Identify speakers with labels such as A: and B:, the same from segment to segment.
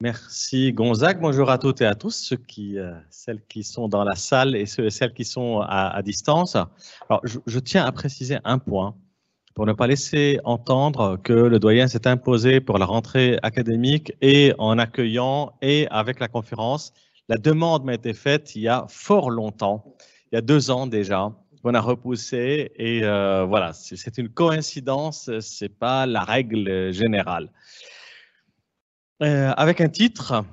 A: Merci Gonzague. Bonjour à toutes et à tous, ceux qui, euh, celles qui sont dans la salle et ceux celles qui sont à, distance. Alors, je, tiens à préciser un point pour ne pas laisser entendre que le doyen s'est imposé pour la rentrée académique et en accueillant et avec la conférence. La demande m'a été faite il y a fort longtemps, il y a deux ans déjà. On a repoussé et euh, voilà, c'est une coïncidence, c'est pas la règle générale. Euh, avec un titre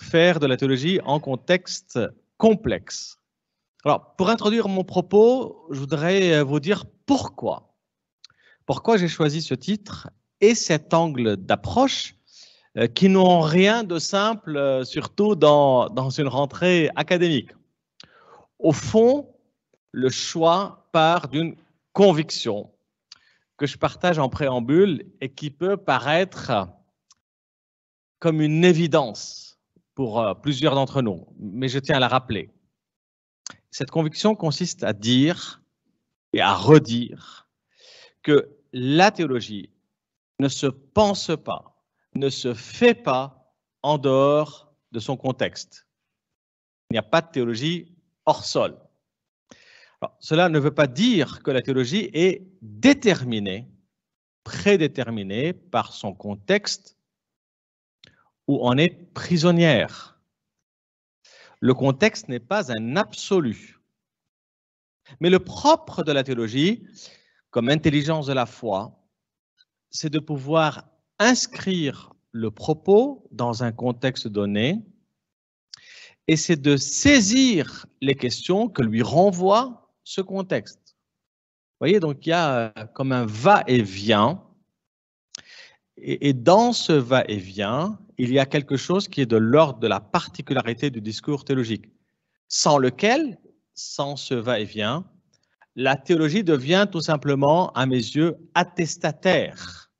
A: Faire de la théologie en contexte complexe. Alors, pour introduire mon propos, je voudrais euh, vous dire pourquoi. Pourquoi j'ai choisi ce titre et cet angle d'approche euh, qui n'ont rien de simple, surtout dans, dans une rentrée académique. Au fond, le choix part d'une conviction que je partage en préambule et qui peut paraître comme une évidence pour euh, plusieurs d'entre nous, mais je tiens à la rappeler. Cette conviction consiste à dire et à redire que la théologie ne se pense pas, ne se fait pas en dehors de son contexte. Il n'y a pas de théologie hors sol. cela ne veut pas dire que la théologie est déterminée, prédéterminée par son contexte où on est prisonnière. Le contexte n'est pas un absolu. Mais le propre de la théologie, comme intelligence de la foi, c'est de pouvoir inscrire le propos dans un contexte donné, et c'est de saisir les questions que lui renvoie ce contexte. Vous voyez, donc il y a euh, comme un va-et-vient et, dans ce va-et-vient, il y a quelque chose qui est de l'ordre de la particularité du discours théologique, sans lequel, sans ce va-et-vient, la théologie devient tout simplement, à mes yeux, attestataire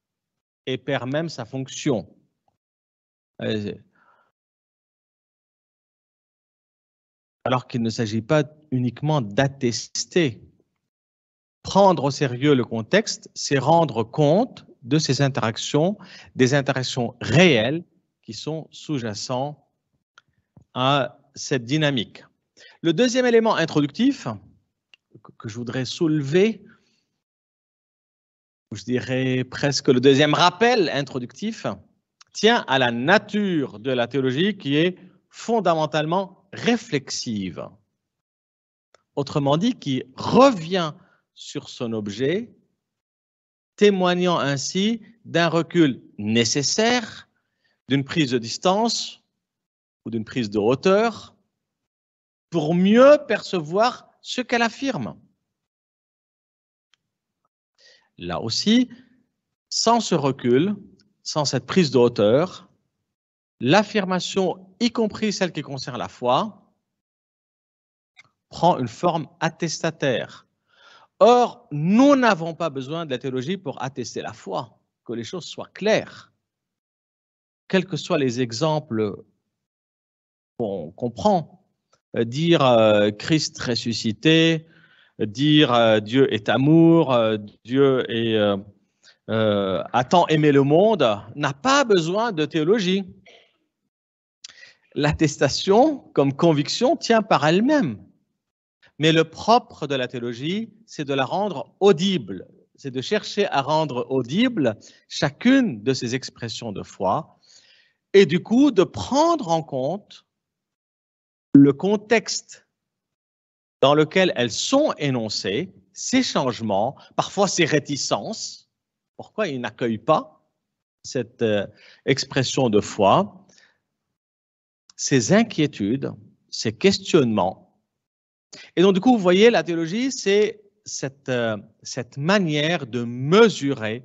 A: et perd même sa fonction. Euh, alors qu'il ne s'agit pas uniquement d'attester. Prendre au sérieux le contexte, c'est rendre compte de ces interactions, des interactions réelles qui sont sous-jacentes à cette dynamique. Le deuxième élément introductif que je voudrais soulever, je dirais presque le deuxième rappel introductif, tient à la nature de la théologie qui est fondamentalement réflexive. Autrement dit, qui revient sur son objet témoignant ainsi d'un recul nécessaire, d'une prise de distance ou d'une prise de hauteur pour mieux percevoir ce qu'elle affirme. Là aussi, sans ce recul, sans cette prise de hauteur, l'affirmation, y compris celle qui concerne la foi, prend une forme attestataire, Or, nous n'avons pas besoin de la théologie pour attester la foi, que les choses soient claires. Quels que soient les exemples qu'on comprend, euh, dire euh, Christ ressuscité, dire euh, Dieu est amour, Dieu est, a tant aimé le monde, n'a pas besoin de théologie. L'attestation comme conviction tient par elle-même. Mais le propre de la théologie, c'est de la rendre audible, c'est de chercher à rendre audible chacune de ces expressions de foi et du coup de prendre en compte le contexte dans lequel elles sont énoncées, ces changements, parfois ces réticences, pourquoi ils n'accueillent pas cette euh, expression de foi, ces inquiétudes, ces questionnements et donc, du coup, vous voyez, la théologie, c'est euh, cette, manière de mesurer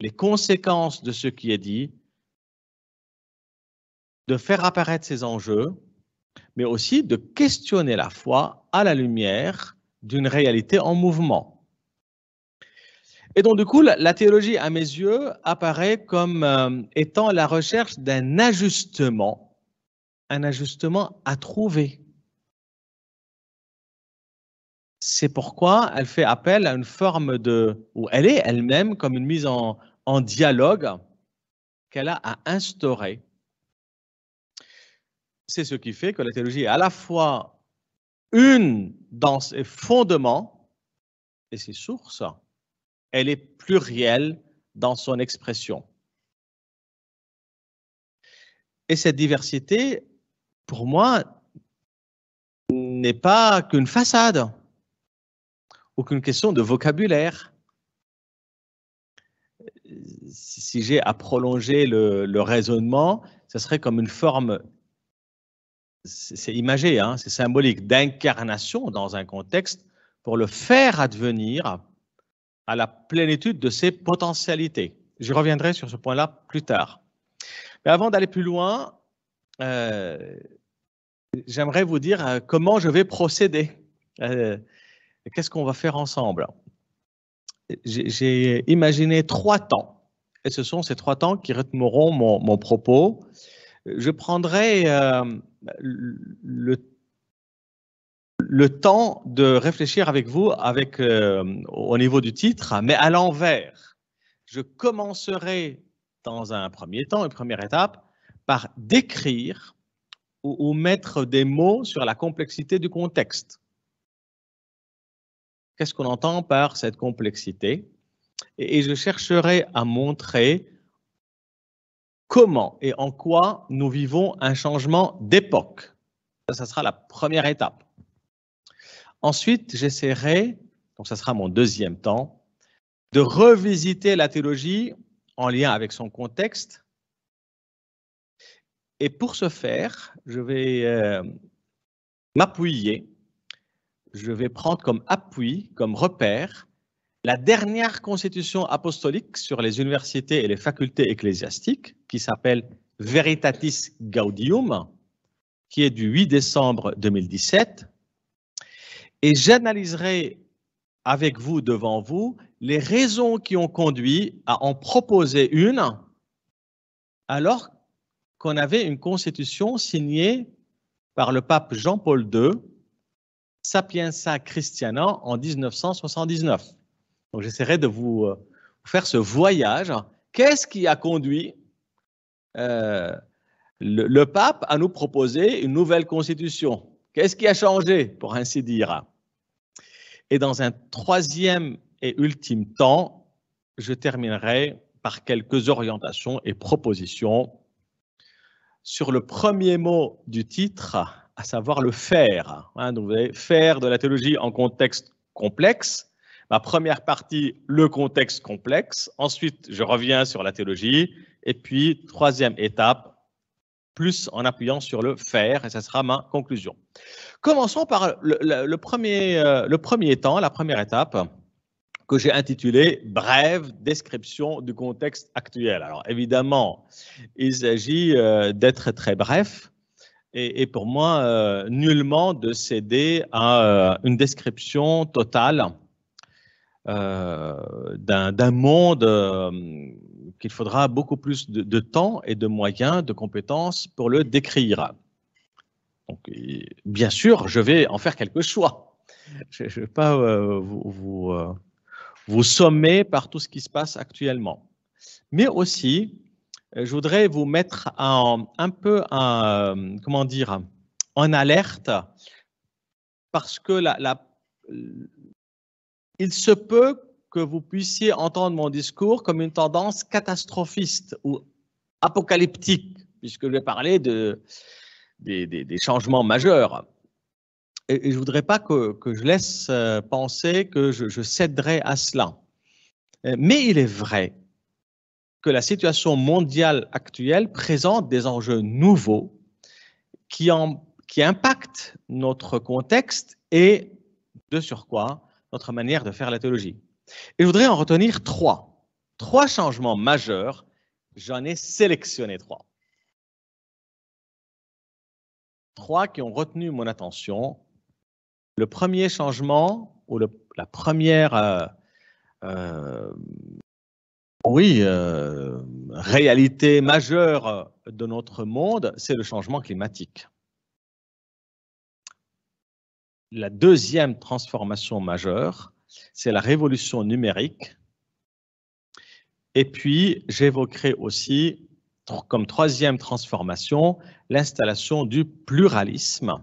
A: les conséquences de ce qui est dit, de faire apparaître ses enjeux, mais aussi de questionner la foi à la lumière d'une réalité en mouvement. Et donc, du coup, la, théologie, à mes yeux, apparaît comme euh, étant la recherche d'un ajustement, un ajustement à trouver c'est pourquoi elle fait appel à une forme de, ou elle est elle-même comme une mise en, dialogue qu'elle a à instaurer. C'est ce qui fait que la théologie est à la fois une dans ses fondements et ses sources, elle est plurielle dans son expression. Et cette diversité, pour moi, n'est pas qu'une façade aucune question de vocabulaire. Si j'ai à prolonger le, raisonnement, ce serait comme une forme, c'est imagé, hein, c'est symbolique, d'incarnation dans un contexte pour le faire advenir à la plénitude de ses potentialités. Je reviendrai sur ce point-là plus tard. Mais avant d'aller plus loin, euh, j'aimerais vous dire euh, comment je vais procéder. Euh, Qu'est-ce qu'on va faire ensemble J'ai imaginé trois temps. Et ce sont ces trois temps qui rythmeront mon, propos. Je prendrai euh, le, le, temps de réfléchir avec vous avec, euh, au niveau du titre, mais à l'envers. Je commencerai dans un premier temps, une première étape, par décrire ou mettre des mots sur la complexité du contexte Qu'est-ce qu'on entend par cette complexité et, je chercherai à montrer comment et en quoi nous vivons un changement d'époque. Ça, sera la première étape. Ensuite, j'essaierai, donc ça sera mon deuxième temps, de revisiter la théologie en lien avec son contexte. Et pour ce faire, je vais euh, m'appuyer je vais prendre comme appui, comme repère, la dernière constitution apostolique sur les universités et les facultés ecclésiastiques, qui s'appelle Veritatis Gaudium, qui est du 8 décembre 2017, et j'analyserai avec vous, devant vous, les raisons qui ont conduit à en proposer une, alors qu'on avait une constitution signée par le pape Jean-Paul II Sapienza Christiana en 1979. Donc j'essaierai de euh, vous, faire ce voyage. Qu'est-ce qui a conduit euh, le, pape à nous proposer une nouvelle constitution Qu'est-ce qui a changé, pour ainsi dire Et dans un troisième et ultime temps, je terminerai par quelques orientations et propositions sur le premier mot du titre, à savoir le faire. Hein. donc vous faire de la théologie en contexte complexe. Ma première partie, le contexte complexe. Ensuite, je reviens sur la théologie. Et puis, troisième étape, plus en appuyant sur le faire, et ça sera ma conclusion. Commençons par le, premier, euh, le premier temps, la première étape, que j'ai intitulé Brève description du contexte actuel. Alors évidemment, il s'agit euh, d'être très bref, et, pour moi euh, nullement de céder à euh, une description totale euh, d'un monde qu'il faudra beaucoup plus de, temps et de moyens, de compétences pour le décrire. Donc, bien sûr, je vais en faire quelques choix. Je ne vais pas vous, vous, vous, sommer par tout ce qui se passe actuellement. Mais aussi, euh, je voudrais vous mettre en, un peu en, euh, comment dire, en alerte parce que la, il se peut que vous puissiez entendre mon discours comme une tendance catastrophiste ou apocalyptique, puisque je vais parler de, des, changements majeurs. Et, je ne voudrais pas que, je laisse euh, penser que je, je céderai à cela. Mais il est vrai que la situation mondiale actuelle présente des enjeux nouveaux qui, impactent notre contexte et, de surcroît, notre manière de faire la théologie. Et je voudrais en retenir trois. Trois changements majeurs. J'en ai sélectionné trois. Trois qui ont retenu mon attention. Le premier changement, ou la première, euh, euh, oui, euh, réalité majeure de notre monde, c'est le changement climatique. La deuxième transformation majeure, c'est la révolution numérique. Et puis, j'évoquerai aussi comme troisième transformation l'installation du pluralisme,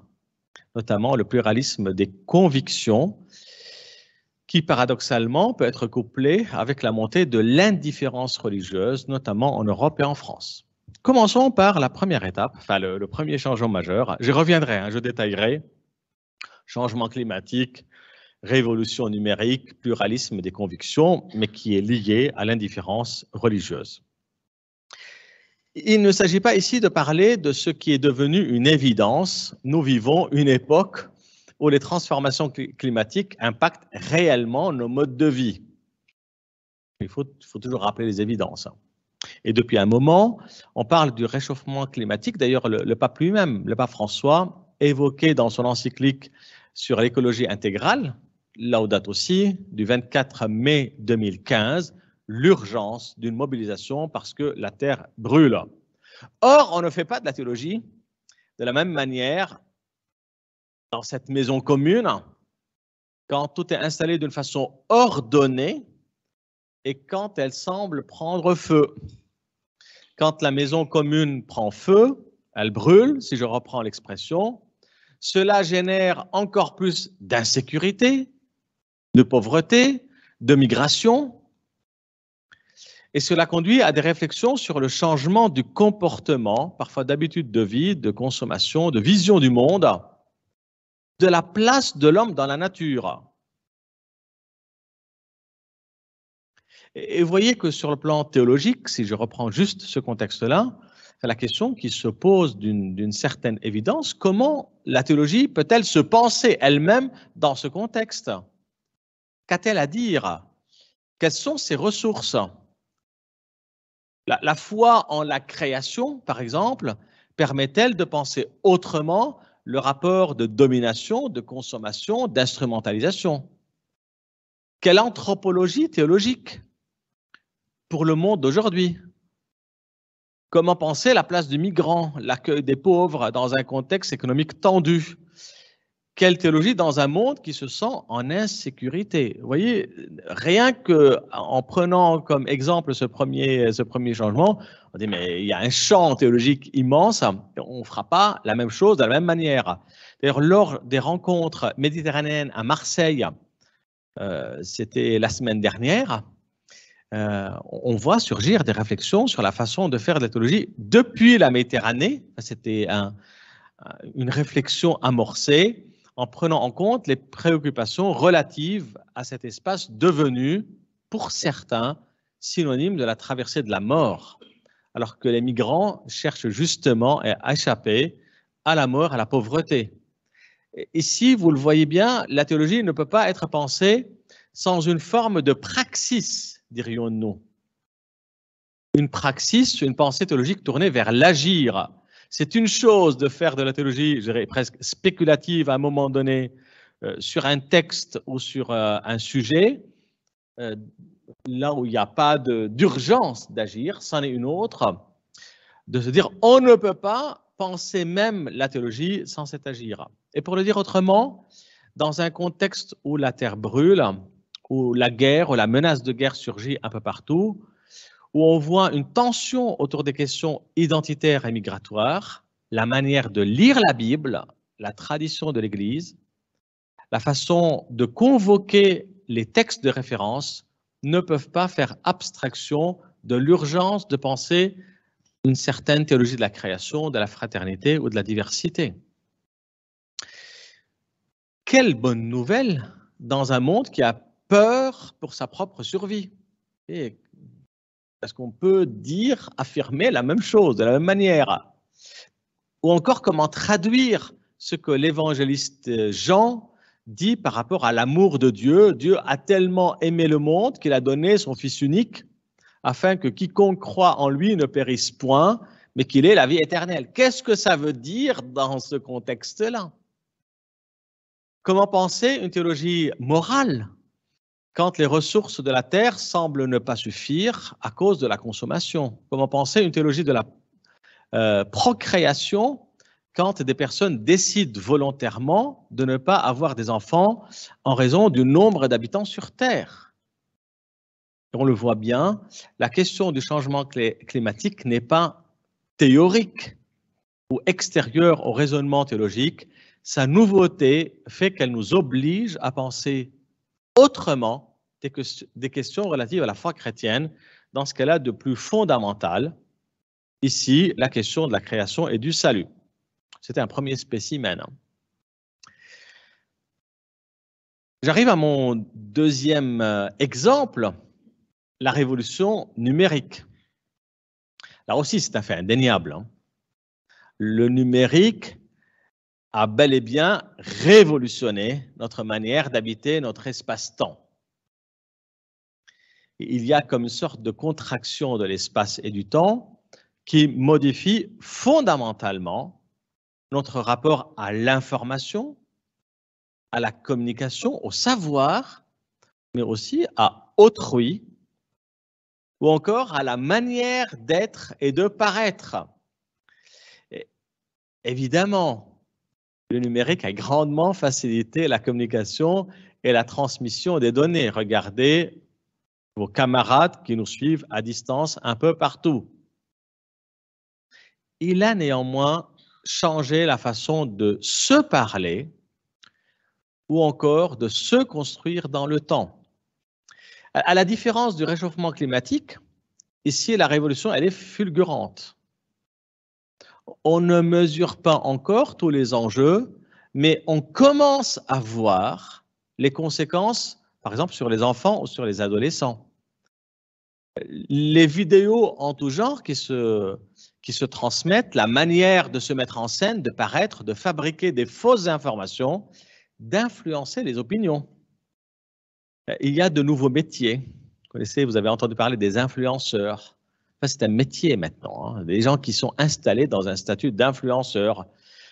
A: notamment le pluralisme des convictions qui paradoxalement peut être couplé avec la montée de l'indifférence religieuse, notamment en Europe et en France. Commençons par la première étape, enfin le, premier changement majeur. Je reviendrai, hein, je détaillerai. Changement climatique, révolution numérique, pluralisme des convictions, mais qui est lié à l'indifférence religieuse. Il ne s'agit pas ici de parler de ce qui est devenu une évidence. Nous vivons une époque où les transformations climatiques impactent réellement nos modes de vie. Il faut, toujours rappeler les évidences. Hein. Et depuis un moment, on parle du réchauffement climatique. D'ailleurs, le, pape lui-même, le pape François, évoquait dans son encyclique sur l'écologie intégrale, là où date aussi, du 24 mai 2015, l'urgence d'une mobilisation parce que la Terre brûle. Or, on ne fait pas de la théologie de la même manière dans cette maison commune, quand tout est installé d'une façon ordonnée et quand elle semble prendre feu. Quand la maison commune prend feu, elle brûle, si je reprends l'expression, cela génère encore plus d'insécurité, de pauvreté, de migration, et cela conduit à des réflexions sur le changement du comportement, parfois d'habitude de vie, de consommation, de vision du monde, de la place de l'homme dans la nature. Et vous voyez que sur le plan théologique, si je reprends juste ce contexte-là, c'est la question qui se pose d'une certaine évidence, comment la théologie peut-elle se penser elle-même dans ce contexte Qu'a-t-elle à dire Quelles sont ses ressources la, la foi en la création, par exemple, permet-elle de penser autrement le rapport de domination, de consommation, d'instrumentalisation. Quelle anthropologie théologique pour le monde d'aujourd'hui Comment penser la place du migrant, l'accueil des pauvres dans un contexte économique tendu quelle théologie dans un monde qui se sent en insécurité Vous voyez, rien que en prenant comme exemple ce premier, ce premier changement, on dit mais il y a un champ théologique immense, on ne fera pas la même chose de la même manière. D'ailleurs, lors des rencontres méditerranéennes à Marseille, euh, c'était la semaine dernière, euh, on voit surgir des réflexions sur la façon de faire de la théologie depuis la Méditerranée. C'était une réflexion amorcée en prenant en compte les préoccupations relatives à cet espace devenu, pour certains, synonyme de la traversée de la mort, alors que les migrants cherchent justement à échapper à la mort, à la pauvreté. Ici, vous le voyez bien, la théologie ne peut pas être pensée sans une forme de praxis, dirions-nous. Une praxis, une pensée théologique tournée vers l'agir, c'est une chose de faire de la théologie, presque spéculative à un moment donné, euh, sur un texte ou sur euh, un sujet, euh, là où il n'y a pas d'urgence d'agir, c'en est une autre, de se dire on ne peut pas penser même la théologie sans cet agir. Et pour le dire autrement, dans un contexte où la terre brûle, où la guerre, où la menace de guerre surgit un peu partout, où on voit une tension autour des questions identitaires et migratoires, la manière de lire la Bible, la tradition de l'Église, la façon de convoquer les textes de référence ne peuvent pas faire abstraction de l'urgence de penser une certaine théologie de la création, de la fraternité ou de la diversité. Quelle bonne nouvelle dans un monde qui a peur pour sa propre survie. Et est-ce qu'on peut dire, affirmer la même chose de la même manière Ou encore comment traduire ce que l'évangéliste euh, Jean dit par rapport à l'amour de Dieu. Dieu a tellement aimé le monde qu'il a donné son Fils unique afin que quiconque croit en lui ne périsse point, mais qu'il ait la vie éternelle. Qu'est-ce que ça veut dire dans ce contexte-là Comment penser une théologie morale quand les ressources de la terre semblent ne pas suffire à cause de la consommation Comment penser une théologie de la euh, procréation quand des personnes décident volontairement de ne pas avoir des enfants en raison du nombre d'habitants sur Terre On le voit bien, la question du changement climatique n'est pas théorique ou extérieure au raisonnement théologique. Sa nouveauté fait qu'elle nous oblige à penser autrement des, que, des questions relatives à la foi chrétienne, dans ce qu'elle a de plus fondamental, ici la question de la création et du salut. C'était un premier spécimen. Hein. J'arrive à mon deuxième euh, exemple, la révolution numérique. Là aussi, c'est un fait indéniable. Hein. Le numérique a bel et bien révolutionné notre manière d'habiter notre espace-temps. Il y a comme une sorte de contraction de l'espace et du temps qui modifie fondamentalement notre rapport à l'information, à la communication, au savoir, mais aussi à autrui, ou encore à la manière d'être et de paraître. évidemment, le numérique a grandement facilité la communication et la transmission des données. Regardez vos camarades qui nous suivent à distance un peu partout. Il a néanmoins changé la façon de se parler ou encore de se construire dans le temps. À la différence du réchauffement climatique, ici la révolution elle est fulgurante on ne mesure pas encore tous les enjeux, mais on commence à voir les conséquences, par exemple sur les enfants ou sur les adolescents. Les vidéos en tout genre qui se, transmettent, la manière de se mettre en scène, de paraître, de fabriquer des fausses informations, d'influencer les opinions. Il y a de nouveaux métiers. Vous connaissez, vous avez entendu parler des influenceurs c'est un métier maintenant. Hein. Des gens qui sont installés dans un statut d'influenceur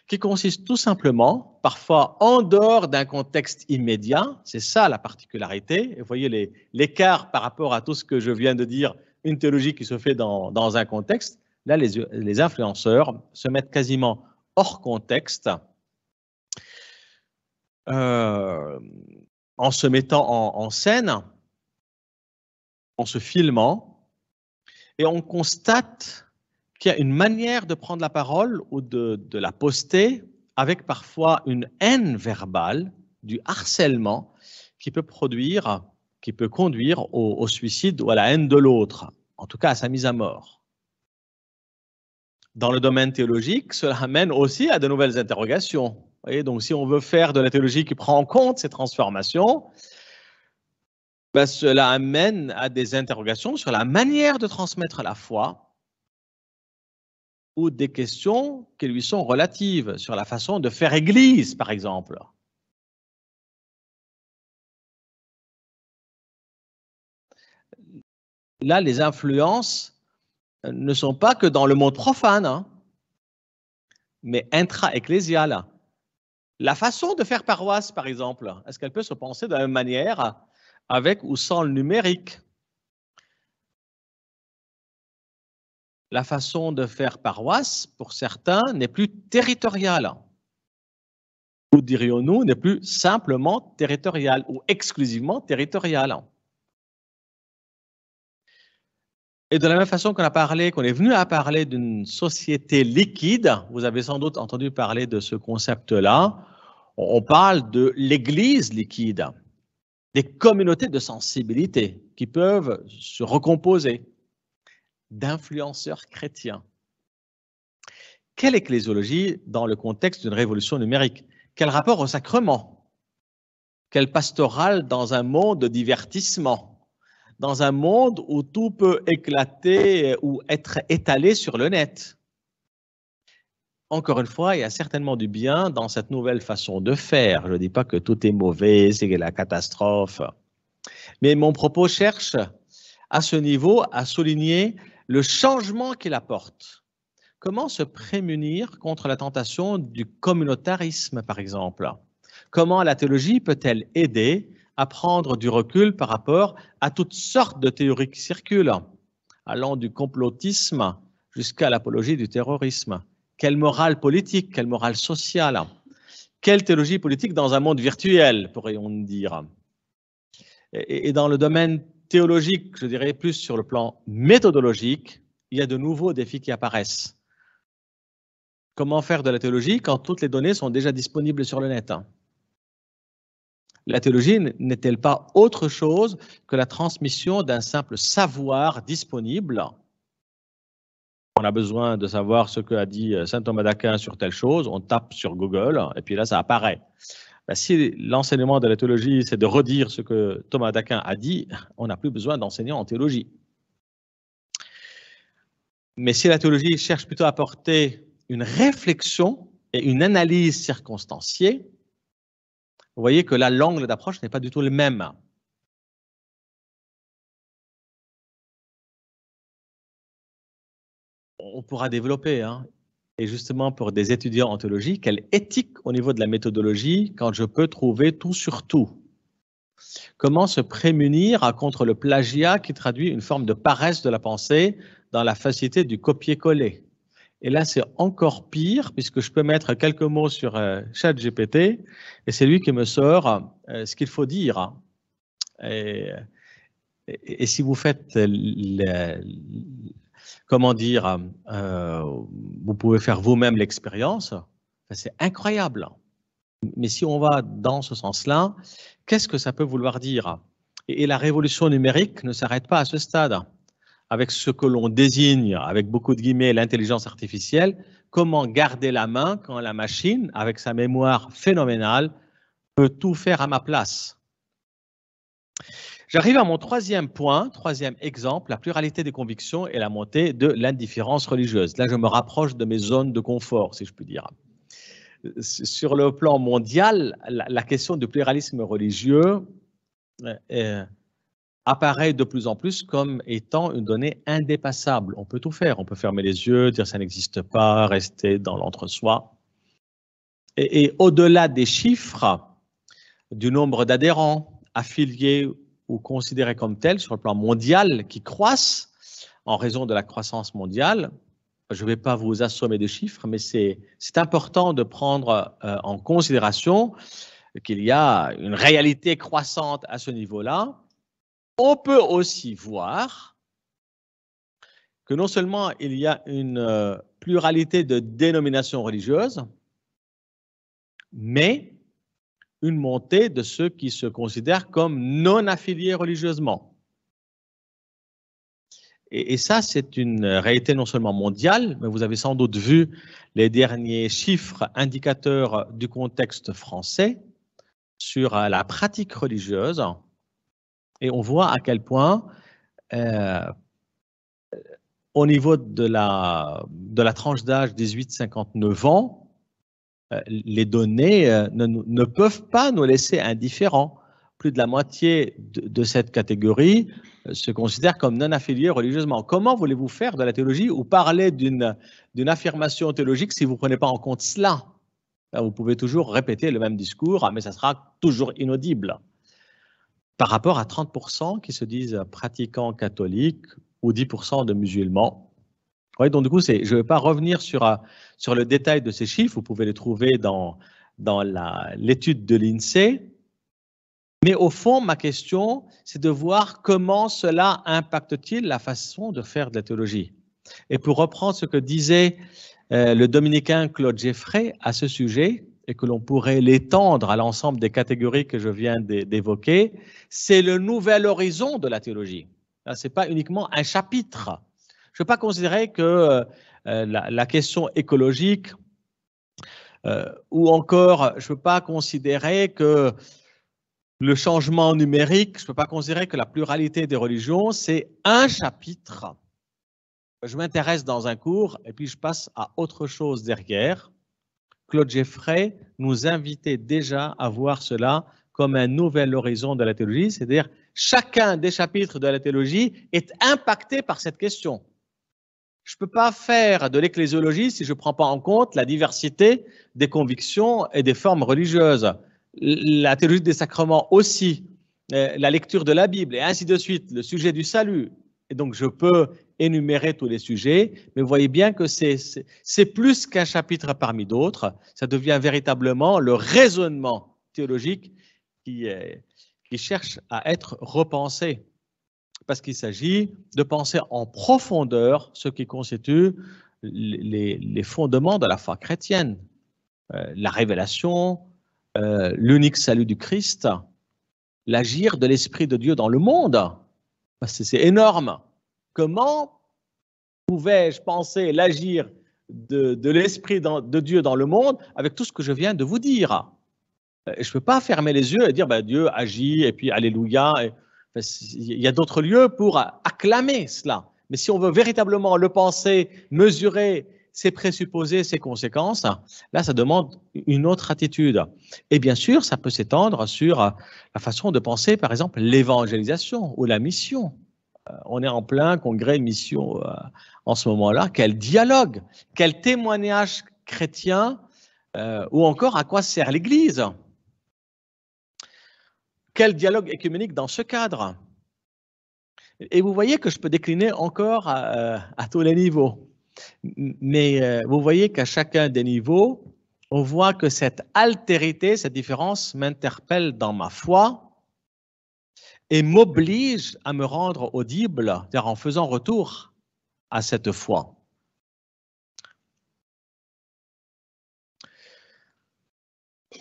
A: qui consiste tout simplement, parfois en dehors d'un contexte immédiat, c'est ça la particularité, et vous voyez l'écart par rapport à tout ce que je viens de dire, une théologie qui se fait dans, un contexte, là les, influenceurs se mettent quasiment hors contexte, euh, en se mettant en scène, en se filmant, et on constate qu'il y a une manière de prendre la parole ou de, la poster avec parfois une haine verbale, du harcèlement, qui peut produire, qui peut conduire au, suicide ou à la haine de l'autre, en tout cas à sa mise à mort. Dans le domaine théologique, cela amène aussi à de nouvelles interrogations. Vous donc si on veut faire de la théologie qui prend en compte ces transformations, bah, cela amène à des interrogations sur la manière de transmettre la foi ou des questions qui lui sont relatives sur la façon de faire église, par exemple. Là, les influences ne sont pas que dans le monde profane, hein, mais intra-ecclésiales. La façon de faire paroisse, par exemple, est-ce qu'elle peut se penser de la même manière avec ou sans le numérique. La façon de faire paroisse, pour certains, n'est plus territoriale. Ou dirions-nous, n'est plus simplement territoriale ou exclusivement territoriale. Et de la même façon qu'on a parlé, qu'on est venu à parler d'une société liquide, vous avez sans doute entendu parler de ce concept-là, on parle de l'Église liquide des communautés de sensibilité qui peuvent se recomposer, d'influenceurs chrétiens. Quelle ecclésiologie dans le contexte d'une révolution numérique Quel rapport au sacrement Quel pastorale dans un monde de divertissement Dans un monde où tout peut éclater ou être étalé sur le net encore une fois, il y a certainement du bien dans cette nouvelle façon de faire. Je ne dis pas que tout est mauvais, c'est la catastrophe. Mais mon propos cherche à ce niveau à souligner le changement qu'il apporte. Comment se prémunir contre la tentation du communautarisme, par exemple Comment la théologie peut-elle aider à prendre du recul par rapport à toutes sortes de théories qui circulent, allant du complotisme jusqu'à l'apologie du terrorisme quelle morale politique Quelle morale sociale hein. Quelle théologie politique dans un monde virtuel, pourrait-on dire et, et dans le domaine théologique, je dirais plus sur le plan méthodologique, il y a de nouveaux défis qui apparaissent. Comment faire de la théologie quand toutes les données sont déjà disponibles sur le net hein. La théologie n'est-elle pas autre chose que la transmission d'un simple savoir disponible on a besoin de savoir ce que a dit euh, saint Thomas d'Aquin sur telle chose, on tape sur Google, et puis là, ça apparaît. Bah, si l'enseignement de la théologie, c'est de redire ce que Thomas d'Aquin a dit, on n'a plus besoin d'enseignants en théologie. Mais si la théologie cherche plutôt à apporter une réflexion et une analyse circonstanciée, vous voyez que là, l'angle d'approche n'est pas du tout le même. on pourra développer. Hein. Et justement, pour des étudiants en théologie, quelle éthique au niveau de la méthodologie quand je peux trouver tout sur tout Comment se prémunir contre le plagiat qui traduit une forme de paresse de la pensée dans la facilité du copier-coller Et là, c'est encore pire puisque je peux mettre quelques mots sur euh, GPT et c'est lui qui me sort euh, ce qu'il faut dire. Et, si vous faites comment dire, euh, euh, vous pouvez faire vous-même l'expérience. C'est incroyable. Mais si on va dans ce sens-là, qu'est-ce que ça peut vouloir dire et, et la révolution numérique ne s'arrête pas à ce stade. Avec ce que l'on désigne, avec beaucoup de guillemets, l'intelligence artificielle, comment garder la main quand la machine, avec sa mémoire phénoménale, peut tout faire à ma place J'arrive à mon troisième point, troisième exemple, la pluralité des convictions et la montée de l'indifférence religieuse. Là, je me rapproche de mes zones de confort, si je puis dire. Euh, sur le plan mondial, la, question du pluralisme religieux euh, euh, apparaît de plus en plus comme étant une donnée indépassable. On peut tout faire, on peut fermer les yeux, dire ça n'existe pas, rester dans l'entre-soi. Et, et au-delà des chiffres, du nombre d'adhérents, affiliés ou considérées comme tel sur le plan mondial qui croissent en raison de la croissance mondiale. Je ne vais pas vous assommer de chiffres, mais c'est important de prendre euh, en considération qu'il y a une réalité croissante à ce niveau-là. On peut aussi voir que non seulement il y a une euh, pluralité de dénominations religieuses, mais une montée de ceux qui se considèrent comme non affiliés religieusement. Et, ça, c'est une réalité non seulement mondiale, mais vous avez sans doute vu les derniers chiffres indicateurs du contexte français sur euh, la pratique religieuse. Et on voit à quel point, euh, euh, au niveau de la, de la tranche d'âge 18-59 ans, euh, les données euh, ne, peuvent pas nous laisser indifférents. Plus de la moitié de, cette catégorie euh, se considère comme non affiliée religieusement. Comment voulez-vous faire de la théologie ou parler d'une affirmation théologique si vous ne prenez pas en compte cela ben, Vous pouvez toujours répéter le même discours, ah, mais ça sera toujours inaudible. Par rapport à 30% qui se disent pratiquants catholiques ou 10% de musulmans, donc du coup, c'est, je ne vais pas revenir sur, euh, sur le détail de ces chiffres, vous pouvez les trouver dans, dans la, l'étude de l'INSEE. E. Mais au fond, ma question, c'est de voir comment cela impacte-t-il la façon de faire de la théologie. Et pour reprendre ce que disait euh, le dominicain Claude Geffray à ce sujet, et que l'on pourrait l'étendre à l'ensemble des catégories que je viens d'évoquer, c'est le nouvel horizon de la théologie. Ce n'est pas uniquement un chapitre, je ne peux pas considérer que euh, euh, la, question écologique euh, ou encore, je ne peux pas considérer que le changement numérique, je ne peux pas considérer que la pluralité des religions, c'est un chapitre. Je m'intéresse dans un cours et puis je passe à autre chose derrière. Claude Geffray nous invitait déjà à voir cela comme un nouvel horizon de la théologie, c'est-à-dire chacun des chapitres de la théologie est impacté par cette question. Je ne peux pas faire de l'ecclésiologie si je ne prends pas en compte la diversité des convictions et des formes religieuses. La théologie des sacrements aussi, euh, la lecture de la Bible et ainsi de suite, le sujet du salut. Et donc je peux énumérer tous les sujets, mais vous voyez bien que c'est plus qu'un chapitre parmi d'autres, ça devient véritablement le raisonnement théologique qui, est, qui cherche à être repensé parce qu'il s'agit de penser en profondeur ce qui constitue les, fondements de la foi chrétienne, euh, la révélation, euh, l'unique salut du Christ, l'agir de l'Esprit de Dieu dans le monde. C'est énorme. Comment pouvais-je penser l'agir de, l'Esprit de Dieu dans le monde avec tout ce que je viens de vous dire euh, Je ne peux pas fermer les yeux et dire ben, Dieu agit et puis Alléluia. Il y a d'autres lieux pour acclamer cela. Mais si on veut véritablement le penser, mesurer ses présupposés, ses conséquences, là, ça demande une autre attitude. Et bien sûr, ça peut s'étendre sur euh, la façon de penser, par exemple, l'évangélisation ou la mission. Euh, on est en plein congrès mission euh, en ce moment-là. Quel dialogue, quel témoignage chrétien, ou encore à quoi sert l'Église quel dialogue écuménique dans ce cadre Et vous voyez que je peux décliner encore à, euh, tous les niveaux. Mais euh, vous voyez qu'à chacun des niveaux, on voit que cette altérité, cette différence m'interpelle dans ma foi et m'oblige à me rendre audible, c'est-à-dire en faisant retour à cette foi.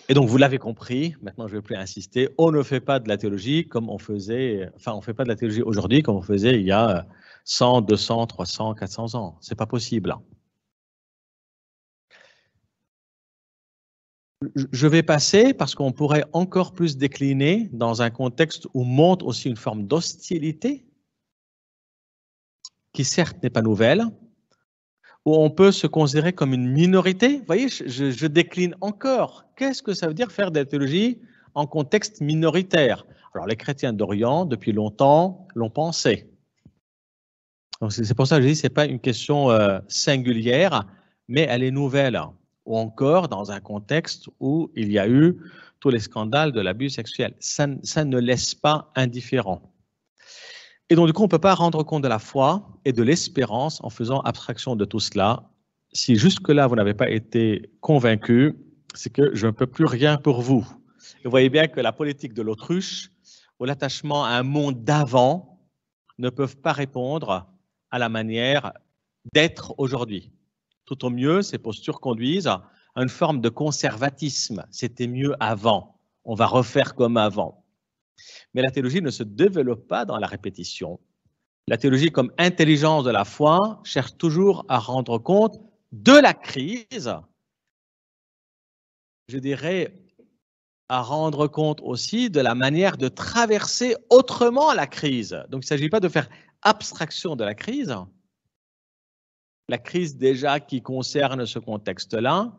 A: Et donc, vous l'avez compris, maintenant je ne vais plus insister, on ne fait pas de la théologie comme on faisait, enfin, on ne fait pas de la théologie aujourd'hui comme on faisait il y a 100, 200, 300, 400 ans. Ce n'est pas possible. Je vais passer parce qu'on pourrait encore plus décliner dans un contexte où montre aussi une forme d'hostilité qui certes n'est pas nouvelle, où on peut se considérer comme une minorité. Vous voyez, je, décline encore. Qu'est-ce que ça veut dire faire de la théologie en contexte minoritaire Alors, les chrétiens d'Orient, depuis longtemps, l'ont pensé. C'est pour ça que je dis que ce n'est pas une question euh, singulière, mais elle est nouvelle. Ou encore dans un contexte où il y a eu tous les scandales de l'abus sexuel. ça ne laisse pas indifférent. Et donc, du coup, on ne peut pas rendre compte de la foi et de l'espérance en faisant abstraction de tout cela. Si jusque-là, vous n'avez pas été convaincu, c'est que je ne peux plus rien pour vous. vous voyez bien que la politique de l'autruche ou l'attachement à un monde d'avant ne peuvent pas répondre à la manière d'être aujourd'hui. Tout au mieux, ces postures conduisent à une forme de conservatisme. C'était mieux avant. On va refaire comme avant. Mais la théologie ne se développe pas dans la répétition. La théologie, comme intelligence de la foi, cherche toujours à rendre compte de la crise, je dirais, à rendre compte aussi de la manière de traverser autrement la crise. Donc il ne s'agit pas de faire abstraction de la crise. La crise déjà qui concerne ce contexte-là,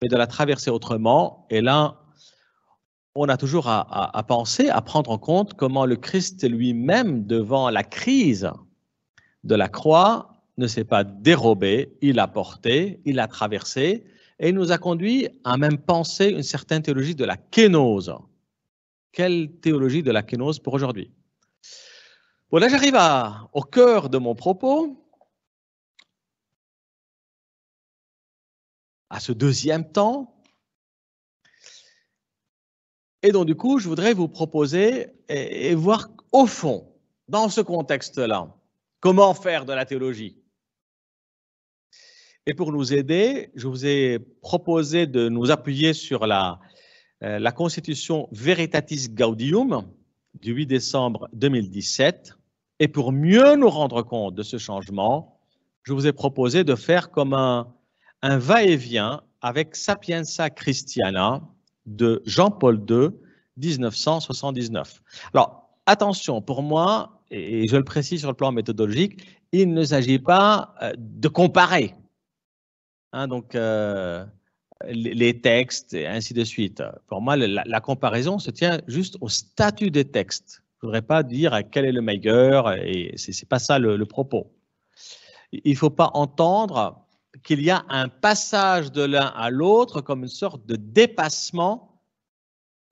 A: mais de la traverser autrement. Et là, on a toujours à, penser, à prendre en compte comment le Christ lui-même, devant la crise de la croix, ne s'est pas dérobé, il a porté, il a traversé, et il nous a conduit à même penser une certaine théologie de la kénose. Quelle théologie de la kénose pour aujourd'hui Voilà, j'arrive au cœur de mon propos, à ce deuxième temps, et donc, du coup, je voudrais vous proposer et, voir au fond, dans ce contexte-là, comment faire de la théologie. Et pour nous aider, je vous ai proposé de nous appuyer sur la, euh, Constitution Veritatis Gaudium du 8 décembre 2017. Et pour mieux nous rendre compte de ce changement, je vous ai proposé de faire comme un, un va-et-vient avec Sapienza Christiana, de Jean-Paul II, 1979. Alors, attention, pour moi, et je le précise sur le plan méthodologique, il ne s'agit pas euh, de comparer. Hein, donc, euh, les textes et ainsi de suite. Pour moi, la, comparaison se tient juste au statut des textes. Je ne voudrais pas dire euh, quel est le meilleur, et ce n'est pas ça le, le propos. Il ne faut pas entendre qu'il y a un passage de l'un à l'autre comme une sorte de dépassement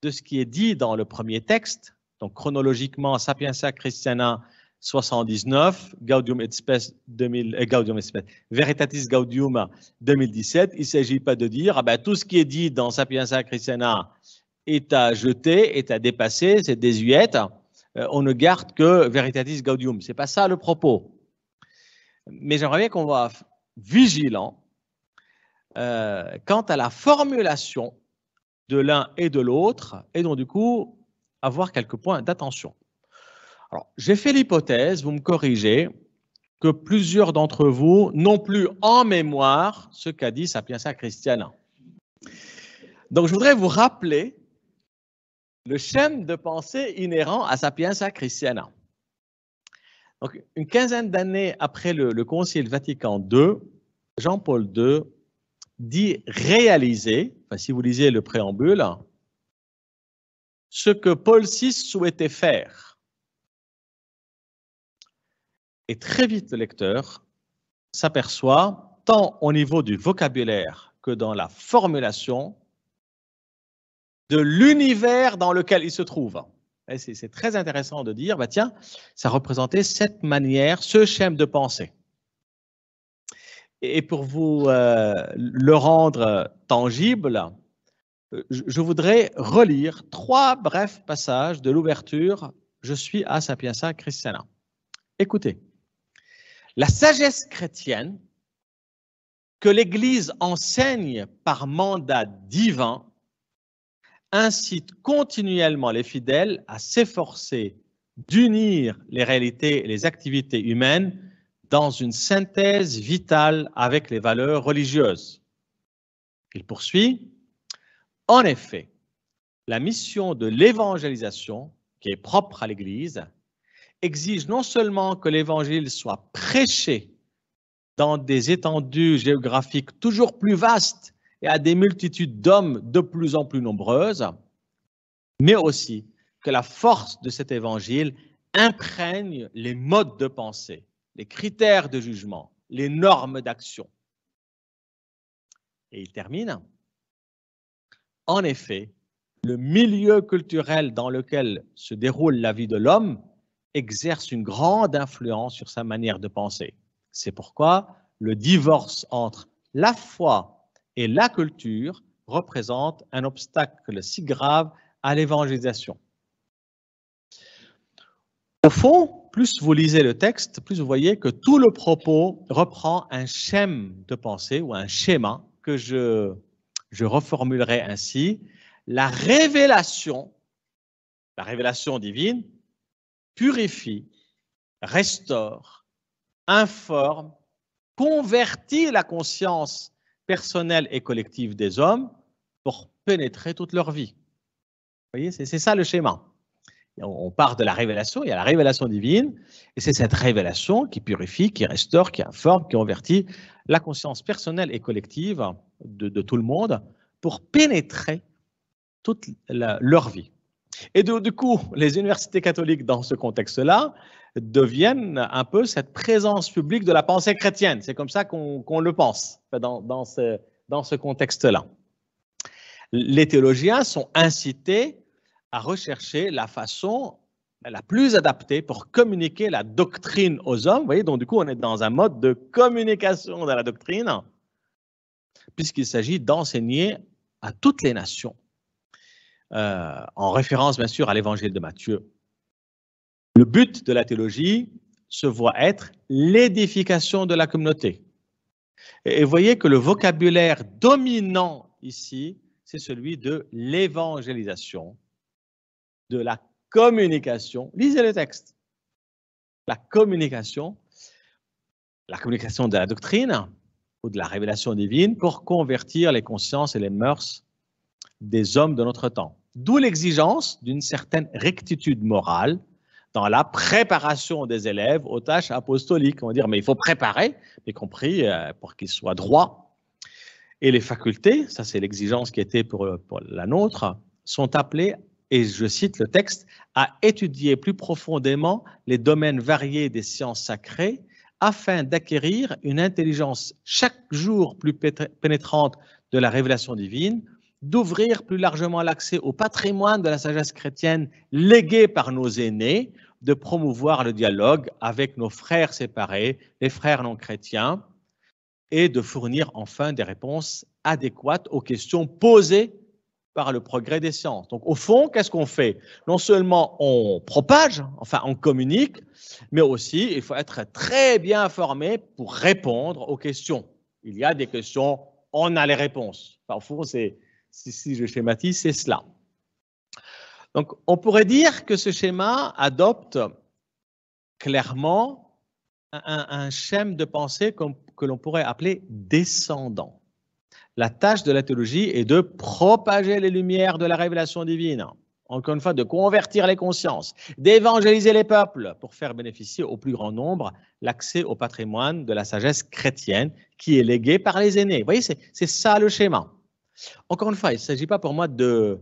A: de ce qui est dit dans le premier texte. Donc chronologiquement, Sapientia Christiana 79, Gaudium et Spes 2000, euh, Gaudium et Spes, Veritatis Gaudium 2017. Il ne s'agit pas de dire ah ben, tout ce qui est dit dans Sapientia Christiana est à jeter, est à dépasser, c'est désuète. Euh, on ne garde que Veritatis Gaudium. C'est pas ça le propos. Mais j'aimerais bien qu'on voit vigilant euh, quant à la formulation de l'un et de l'autre, et donc du coup, avoir quelques points d'attention. Alors, j'ai fait l'hypothèse, vous me corrigez, que plusieurs d'entre vous n'ont plus en mémoire ce qu'a dit Sapienza Christiana. Donc, je voudrais vous rappeler le schéma de pensée inhérent à Sapienza Christiana une quinzaine d'années après le, Concile Vatican II, Jean-Paul II dit réaliser, si vous lisez le préambule, ce que Paul VI souhaitait faire. Et très vite, le lecteur s'aperçoit, tant au niveau du vocabulaire que dans la formulation, de l'univers dans lequel il se trouve. C'est très intéressant de dire, bah tiens, ça représentait cette manière, ce schème de pensée. Et pour vous euh, le rendre tangible, euh, je voudrais relire trois brefs passages de l'ouverture Je suis à Sapiensa Christiana. Écoutez, la sagesse chrétienne que l'Église enseigne par mandat divin incite continuellement les fidèles à s'efforcer d'unir les réalités et les activités humaines dans une synthèse vitale avec les valeurs religieuses. Il poursuit, En effet, la mission de l'évangélisation, qui est propre à l'Église, exige non seulement que l'Évangile soit prêché dans des étendues géographiques toujours plus vastes et à des multitudes d'hommes de plus en plus nombreuses, mais aussi que la force de cet évangile imprègne les modes de pensée, les critères de jugement, les normes d'action. Et il termine. En effet, le milieu culturel dans lequel se déroule la vie de l'homme exerce une grande influence sur sa manière de penser. C'est pourquoi le divorce entre la foi et la culture représente un obstacle si grave à l'évangélisation. Au fond, plus vous lisez le texte, plus vous voyez que tout le propos reprend un schème de pensée ou un schéma que je, reformulerai ainsi. La révélation, la révélation divine, purifie, restaure, informe, convertit la conscience personnelle et collective des hommes pour pénétrer toute leur vie. Vous voyez, c'est ça le schéma. on part de la révélation, il y a la révélation divine, et c'est cette révélation qui purifie, qui restaure, qui informe, qui convertit la conscience personnelle et collective de, tout le monde pour pénétrer toute leur vie. Et du coup, les universités catholiques, dans ce contexte-là, deviennent un peu cette présence publique de la pensée chrétienne. C'est comme ça qu'on le pense dans, ce, contexte-là. Les théologiens sont incités à rechercher la façon la plus adaptée pour communiquer la doctrine aux hommes. Vous voyez, donc du coup, on est dans un mode de communication de la doctrine, puisqu'il s'agit d'enseigner à toutes les nations, euh, en référence bien sûr à l'évangile de Matthieu le but de la théologie se voit être l'édification de la communauté. Et voyez que le vocabulaire dominant ici, c'est celui de l'évangélisation, de la communication. Lisez le texte. La communication, la communication de la doctrine ou de la révélation divine pour convertir les consciences et les mœurs des hommes de notre temps. D'où l'exigence d'une certaine rectitude morale dans la préparation des élèves aux tâches apostoliques. On va dire, mais il faut préparer, y compris euh, pour qu'ils soient droits. Et les facultés, ça c'est l'exigence qui était pour, la nôtre, sont appelées, et je cite le texte, à étudier plus profondément les domaines variés des sciences sacrées afin d'acquérir une intelligence chaque jour plus pénétrante de la révélation divine, d'ouvrir plus largement l'accès au patrimoine de la sagesse chrétienne léguée par nos aînés, de promouvoir le dialogue avec nos frères séparés, les frères non chrétiens, et de fournir enfin des réponses adéquates aux questions posées par le progrès des sciences. Donc au fond, qu'est-ce qu'on fait Non seulement on propage, enfin on communique, mais aussi il faut être très bien informé pour répondre aux questions. Il y a des questions, on a les réponses. Parfois, c'est, si je schématise, c'est cela. Donc, on pourrait dire que ce schéma adopte clairement un, un schème de pensée que l'on pourrait appeler descendant. La tâche de la théologie est de propager les lumières de la révélation divine, encore une fois, de convertir les consciences, d'évangéliser les peuples pour faire bénéficier au plus grand nombre l'accès au patrimoine de la sagesse chrétienne qui est légué par les aînés. Vous voyez, c'est ça le schéma. Encore une fois, il ne s'agit pas pour moi de,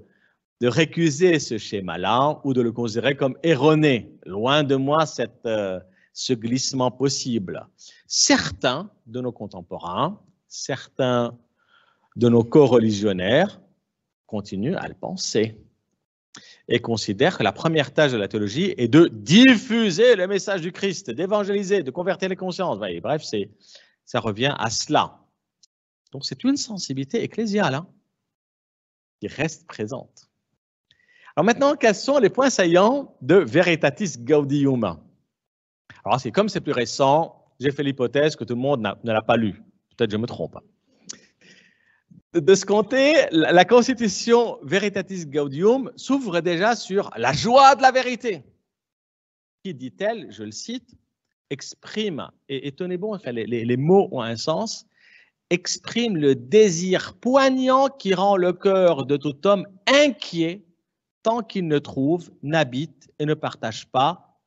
A: de récuser ce schéma-là ou de le considérer comme erroné. Loin de moi cette, euh, ce glissement possible. Certains de nos contemporains, certains de nos co-religionnaires continuent à le penser et considèrent que la première tâche de la théologie est de diffuser le message du Christ, d'évangéliser, de convertir les consciences. bref, ça revient à cela. Donc c'est une sensibilité ecclésiale hein, qui reste présente. Alors maintenant, quels sont les points saillants de Veritatis Gaudium Alors, c'est comme c'est plus récent, j'ai fait l'hypothèse que tout le monde ne l'a pas lu. Peut-être je me trompe. Hein. De ce côté, la constitution Veritatis Gaudium s'ouvre déjà sur la joie de la vérité, qui, dit-elle, je le cite, exprime, et, tenez bon, les mots ont un sens, exprime le désir poignant qui rend le cœur de tout homme inquiet tant qu'ils ne trouvent, n'habitent et ne partagent pas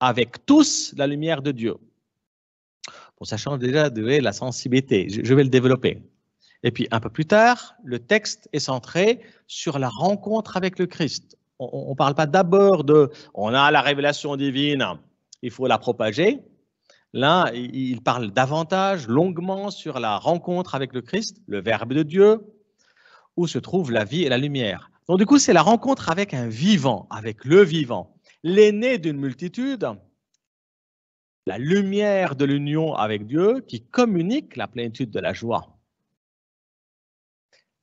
A: avec tous la lumière de Dieu. Bon, sachant déjà de la sensibilité. Je vais le développer. Et puis un peu plus tard, le texte est centré sur la rencontre avec le Christ. On ne parle pas d'abord de on a la révélation divine, il faut la propager. Là, il parle davantage, longuement, sur la rencontre avec le Christ, le Verbe de Dieu, où se trouve la vie et la lumière. Donc du coup, c'est la rencontre avec un vivant, avec le vivant. L'aîné d'une multitude, la lumière de l'union avec Dieu qui communique la plénitude de la joie.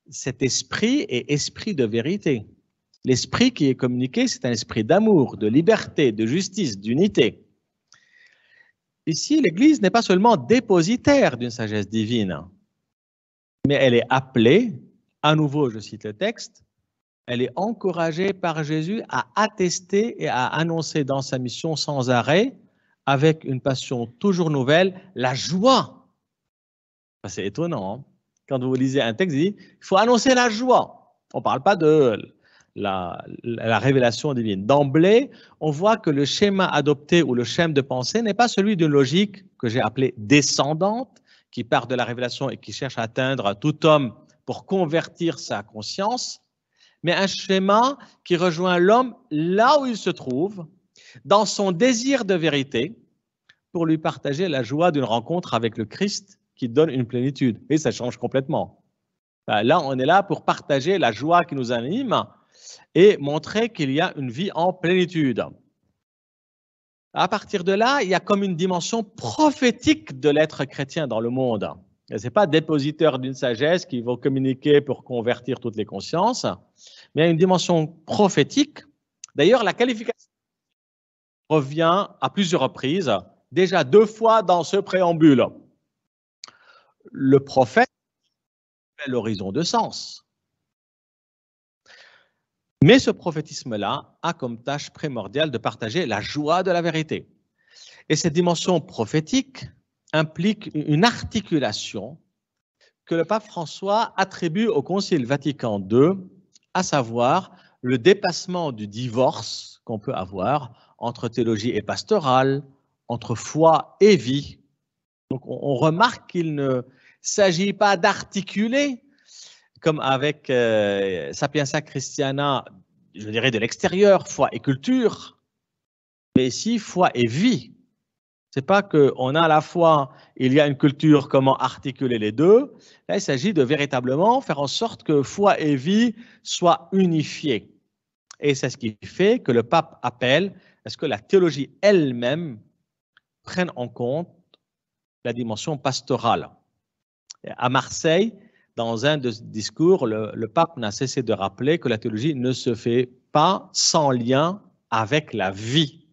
A: Cet esprit est esprit de vérité. L'esprit qui est communiqué, c'est un esprit d'amour, de liberté, de justice, d'unité. Ici, l'Église n'est pas seulement dépositaire d'une sagesse divine, mais elle est appelée, à nouveau je cite le texte, elle est encouragée par Jésus à attester et à annoncer dans sa mission sans arrêt, avec une passion toujours nouvelle, la joie. C'est étonnant. Hein. Quand vous lisez un texte, il dit il faut annoncer la joie. On ne parle pas de la, la révélation divine. D'emblée, on voit que le schéma adopté ou le schéma de pensée n'est pas celui d'une logique que j'ai appelée descendante, qui part de la révélation et qui cherche à atteindre tout homme pour convertir sa conscience mais un schéma qui rejoint l'homme là où il se trouve, dans son désir de vérité, pour lui partager la joie d'une rencontre avec le Christ qui donne une plénitude. Et ça change complètement. Ben là, on est là pour partager la joie qui nous anime et montrer qu'il y a une vie en plénitude. À partir de là, il y a comme une dimension prophétique de l'être chrétien dans le monde. Ce n'est pas dépositeur d'une sagesse qui va communiquer pour convertir toutes les consciences, mais à une dimension prophétique. D'ailleurs, la qualification revient à plusieurs reprises, déjà deux fois dans ce préambule. Le prophète est l'horizon de sens. Mais ce prophétisme-là a comme tâche primordiale de partager la joie de la vérité. Et cette dimension prophétique, implique une articulation que le pape François attribue au Concile Vatican II, à savoir le dépassement du divorce qu'on peut avoir entre théologie et pastorale, entre foi et vie. Donc on, remarque qu'il ne s'agit pas d'articuler, comme avec euh, Sapiens Christiana, je dirais de l'extérieur, foi et culture, mais ici foi et vie n'est pas qu'on a à la fois, il y a une culture, comment articuler les deux. Là, il s'agit de véritablement faire en sorte que foi et vie soient unifiées. Et c'est ce qui fait que le pape appelle à ce que la théologie elle-même prenne en compte la dimension pastorale. À Marseille, dans un de ses discours, le pape n'a cessé de rappeler que la théologie ne se fait pas sans lien avec la vie.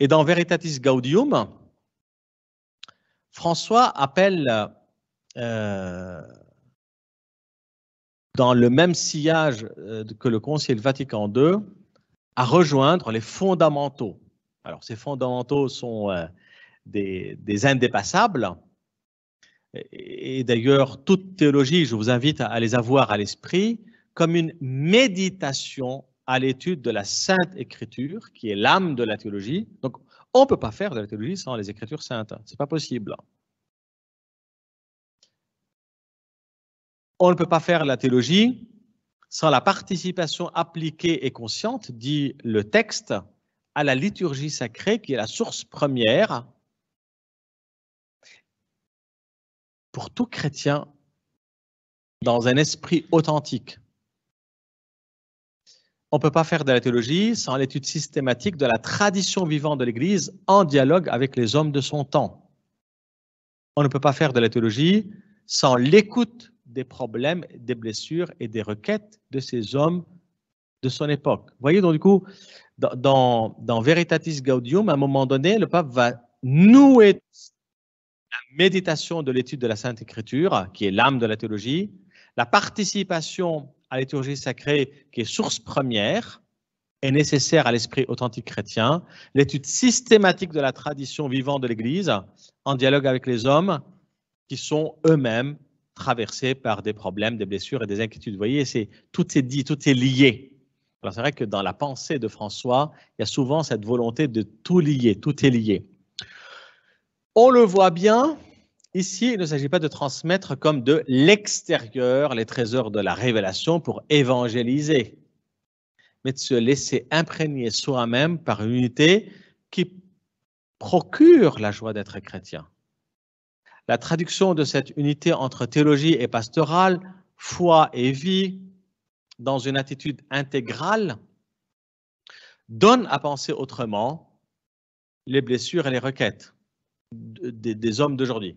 A: Et dans Veritatis Gaudium, François appelle euh, dans le même sillage euh, que le Concile Vatican II à rejoindre les fondamentaux. Alors ces fondamentaux sont euh, des, indépassables. Et, d'ailleurs, toute théologie, je vous invite à, à les avoir à l'esprit comme une méditation à l'étude de la Sainte Écriture, qui est l'âme de la théologie. Donc, on ne peut pas faire de la théologie sans les Écritures saintes. Ce n'est pas possible. On ne peut pas faire la théologie sans la participation appliquée et consciente, dit le texte, à la liturgie sacrée qui est la source première pour tout chrétien dans un esprit authentique on ne peut pas faire de la théologie sans l'étude systématique de la tradition vivante de l'Église en dialogue avec les hommes de son temps. On ne peut pas faire de la théologie sans l'écoute des problèmes, des blessures et des requêtes de ces hommes de son époque. voyez, donc du coup, dans, dans Veritatis Gaudium, à un moment donné, le pape va nouer la méditation de l'étude de la Sainte Écriture, qui est l'âme de la théologie, la participation à la sacrée qui est source première et nécessaire à l'esprit authentique chrétien, l'étude systématique de la tradition vivante de l'Église en dialogue avec les hommes qui sont eux-mêmes traversés par des problèmes, des blessures et des inquiétudes. Vous voyez, c'est, tout est dit, tout est lié. Alors c'est vrai que dans la pensée de François, il y a souvent cette volonté de tout lier, tout est lié. On le voit bien, Ici, il ne s'agit pas de transmettre comme de l'extérieur les trésors de la révélation pour évangéliser, mais de se laisser imprégner soi-même par une unité qui procure la joie d'être chrétien. La traduction de cette unité entre théologie et pastorale, foi et vie, dans une attitude intégrale, donne à penser autrement les blessures et les requêtes des, des hommes d'aujourd'hui.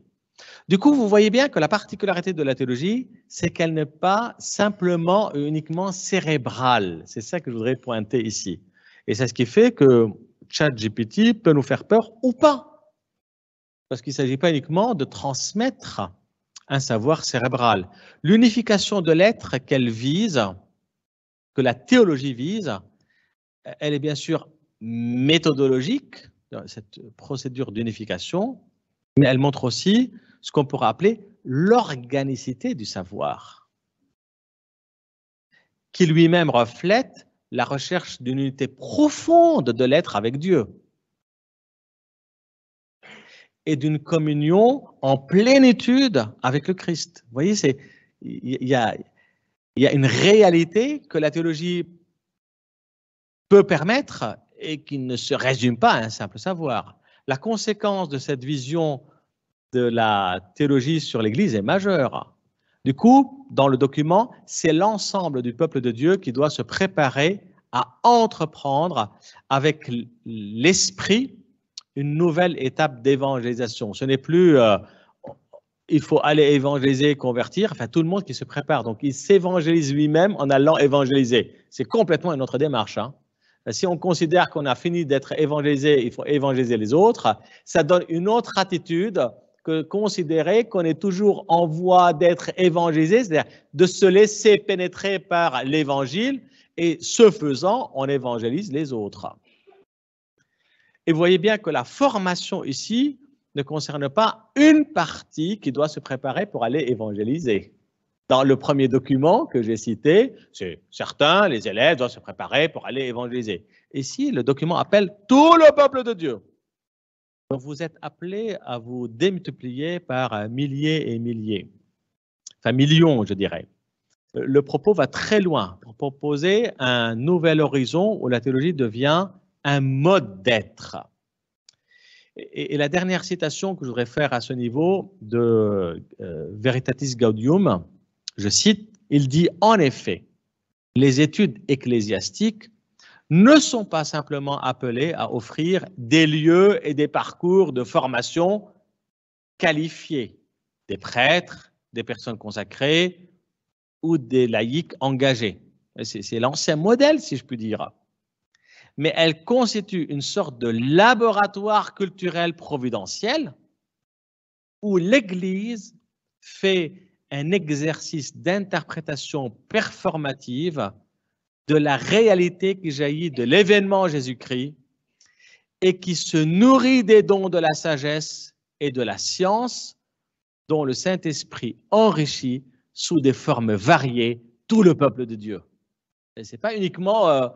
A: Du coup, vous voyez bien que la particularité de la théologie, c'est qu'elle n'est pas simplement et uniquement cérébrale. C'est ça que je voudrais pointer ici. Et c'est ce qui fait que ChatGPT peut nous faire peur ou pas. Parce qu'il ne s'agit pas uniquement de transmettre un savoir cérébral. L'unification de l'être qu'elle vise, que la théologie vise, elle est bien sûr méthodologique, cette procédure d'unification, mais elle montre aussi ce qu'on pourrait appeler l'organicité du savoir, qui lui-même reflète la recherche d'une unité profonde de l'être avec Dieu et d'une communion en plénitude avec le Christ. Vous voyez, il y a, y a une réalité que la théologie peut permettre et qui ne se résume pas à un simple savoir. La conséquence de cette vision de la théologie sur l'Église est majeure. Du coup, dans le document, c'est l'ensemble du peuple de Dieu qui doit se préparer à entreprendre avec l'esprit une nouvelle étape d'évangélisation. Ce n'est plus euh, il faut aller évangéliser, convertir, enfin tout le monde qui se prépare. Donc il s'évangélise lui-même en allant évangéliser. C'est complètement une autre démarche. Hein. Si on considère qu'on a fini d'être évangélisé, il faut évangéliser les autres, ça donne une autre attitude que considérer qu'on est toujours en voie d'être évangélisé, c'est-à-dire de se laisser pénétrer par l'évangile, et ce faisant, on évangélise les autres. Et vous voyez bien que la formation ici ne concerne pas une partie qui doit se préparer pour aller évangéliser. Dans le premier document que j'ai cité, c'est Certains, les élèves doivent se préparer pour aller évangéliser. Ici, le document appelle tout le peuple de Dieu vous êtes appelé à vous démultiplier par euh, milliers et milliers, enfin millions, je dirais. Euh, le propos va très loin pour proposer un nouvel horizon où la théologie devient un mode d'être. Et, la dernière citation que je voudrais faire à ce niveau de euh, Veritatis Gaudium, je cite, il dit en effet, les études ecclésiastiques ne sont pas simplement appelés à offrir des lieux et des parcours de formation qualifiés, des prêtres, des personnes consacrées ou des laïcs engagés. C'est l'ancien modèle, si je puis dire. Mais elle constitue une sorte de laboratoire culturel providentiel où l'Église fait un exercice d'interprétation performative de la réalité qui jaillit de l'événement Jésus-Christ et qui se nourrit des dons de la sagesse et de la science dont le Saint-Esprit enrichit sous des formes variées tout le peuple de Dieu. Ce n'est pas uniquement euh,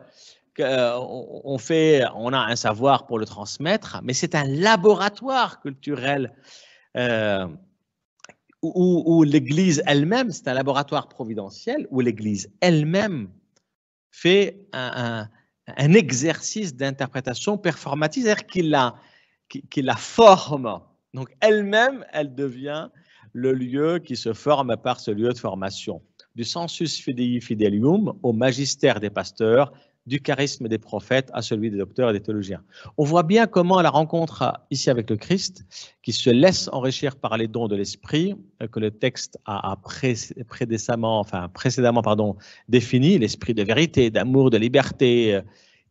A: qu'on euh, fait, on a un savoir pour le transmettre, mais c'est un laboratoire culturel euh, où l'Église elle-même, c'est un laboratoire providentiel où l'Église elle-même fait un, exercice d'interprétation performative, c'est-à-dire qu'il la, forme. Donc elle-même, elle devient le lieu qui se forme par ce lieu de formation. Du sensus fidei fidelium au magistère des pasteurs, du charisme des prophètes à celui des docteurs et des théologiens. On voit bien comment la rencontre ici avec le Christ, qui se laisse enrichir par les dons de l'esprit euh, que le texte a, enfin précédemment pardon, défini, l'esprit de vérité, d'amour, de liberté, euh,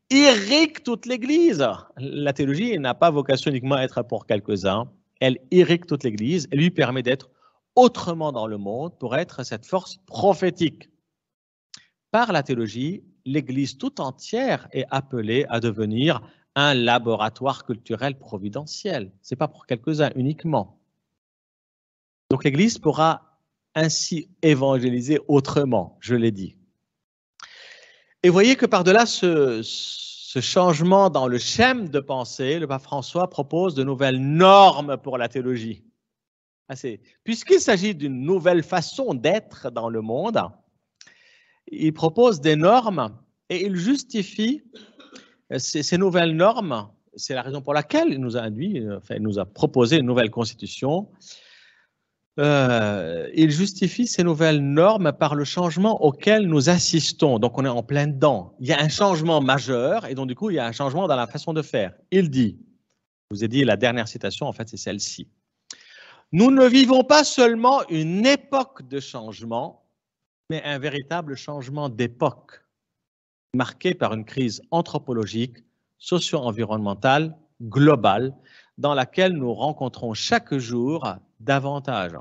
A: irrigue toute l'Église. La théologie n'a pas vocation uniquement à être pour quelques-uns, elle irrigue toute l'Église et lui permet d'être autrement dans le monde pour être cette force prophétique. Par la théologie, l'Église tout entière est appelée à devenir un laboratoire culturel providentiel. Ce n'est pas pour quelques-uns uniquement. Donc l'Église pourra ainsi évangéliser autrement, je l'ai dit. Et voyez que par-delà ce, changement dans le schème de pensée, le pape François propose de nouvelles normes pour la théologie. Ah, puisqu'il s'agit d'une nouvelle façon d'être dans le monde, il propose des normes et il justifie euh, ces, nouvelles normes. C'est la raison pour laquelle il nous a induit, euh, enfin, il nous a proposé une nouvelle constitution. Euh, il justifie ces nouvelles normes par le changement auquel nous assistons. Donc, on est en plein dedans. Il y a un changement majeur et donc, du coup, il y a un changement dans la façon de faire. Il dit, je vous ai dit la dernière citation, en fait, c'est celle-ci. Nous ne vivons pas seulement une époque de changement, mais un véritable changement d'époque, marqué par une crise anthropologique, socio-environnementale, globale, dans laquelle nous rencontrons chaque jour davantage.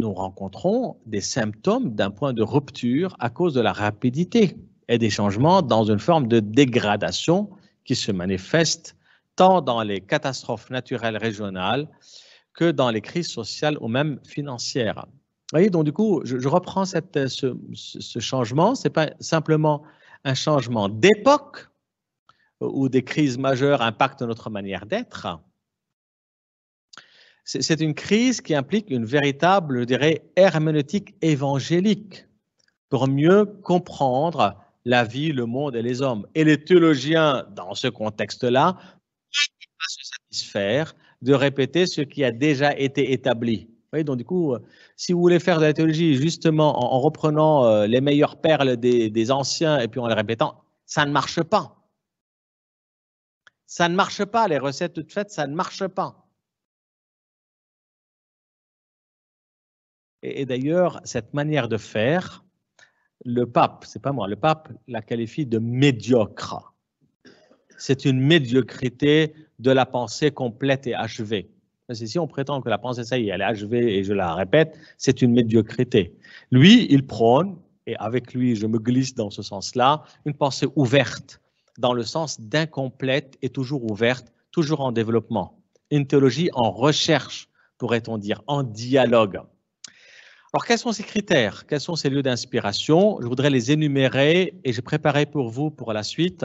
A: Nous rencontrons des symptômes d'un point de rupture à cause de la rapidité et des changements dans une forme de dégradation qui se manifeste tant dans les catastrophes naturelles régionales que dans les crises sociales ou même financières voyez, donc du coup, je, reprends euh, ce, ce, changement. Ce n'est pas simplement un changement d'époque euh, où des crises majeures impactent notre manière d'être. C'est une crise qui implique une véritable, je dirais, herméneutique évangélique pour mieux comprendre la vie, le monde et les hommes. Et les théologiens, dans ce contexte-là, ne peuvent pas se satisfaire de répéter ce qui a déjà été établi donc du coup, euh, si vous voulez faire de la théologie justement en, reprenant euh, les meilleures perles des, anciens et puis en les répétant, ça ne marche pas. Ça ne marche pas, les recettes toutes faites, ça ne marche pas. Et, et d'ailleurs, cette manière de faire, le pape, c'est pas moi, le pape la qualifie de médiocre. C'est une médiocrité de la pensée complète et achevée si on prétend que la pensée est, elle est achevée, et je la répète, c'est une médiocrité. Lui, il prône, et avec lui, je me glisse dans ce sens-là, une pensée ouverte, dans le sens d'incomplète et toujours ouverte, toujours en développement. Une théologie en recherche, pourrait-on dire, en dialogue. Alors, quels sont ces critères Quels sont ces lieux d'inspiration Je voudrais les énumérer et je préparé pour vous, pour la suite,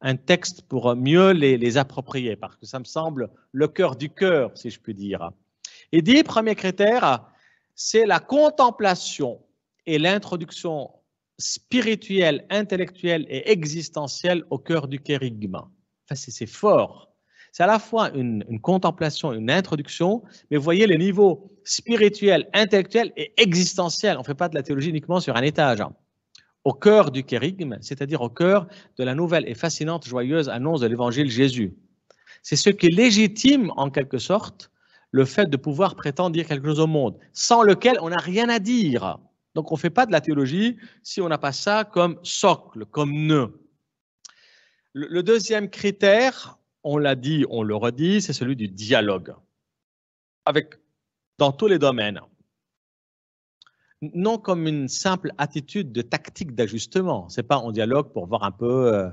A: un texte pour mieux les, approprier, parce que ça me semble le cœur du cœur, si je puis dire. Et dit, premier critère, c'est la contemplation et l'introduction spirituelle, intellectuelle et existentielle au cœur du kérigme. Enfin, c'est fort. C'est à la fois une, une, contemplation, une introduction, mais vous voyez les niveaux spirituel, intellectuel et existentiel. On ne fait pas de la théologie uniquement sur un étage. Hein au cœur du kérigme, c'est-à-dire au cœur de la nouvelle et fascinante, joyeuse annonce de l'évangile Jésus. C'est ce qui légitime, en quelque sorte, le fait de pouvoir prétendre dire quelque chose au monde, sans lequel on n'a rien à dire. Donc on ne fait pas de la théologie si on n'a pas ça comme socle, comme nœud. Le deuxième critère, on l'a dit, on le redit, c'est celui du dialogue, avec, dans tous les domaines non comme une simple attitude de tactique d'ajustement. C'est pas en dialogue pour voir un peu euh,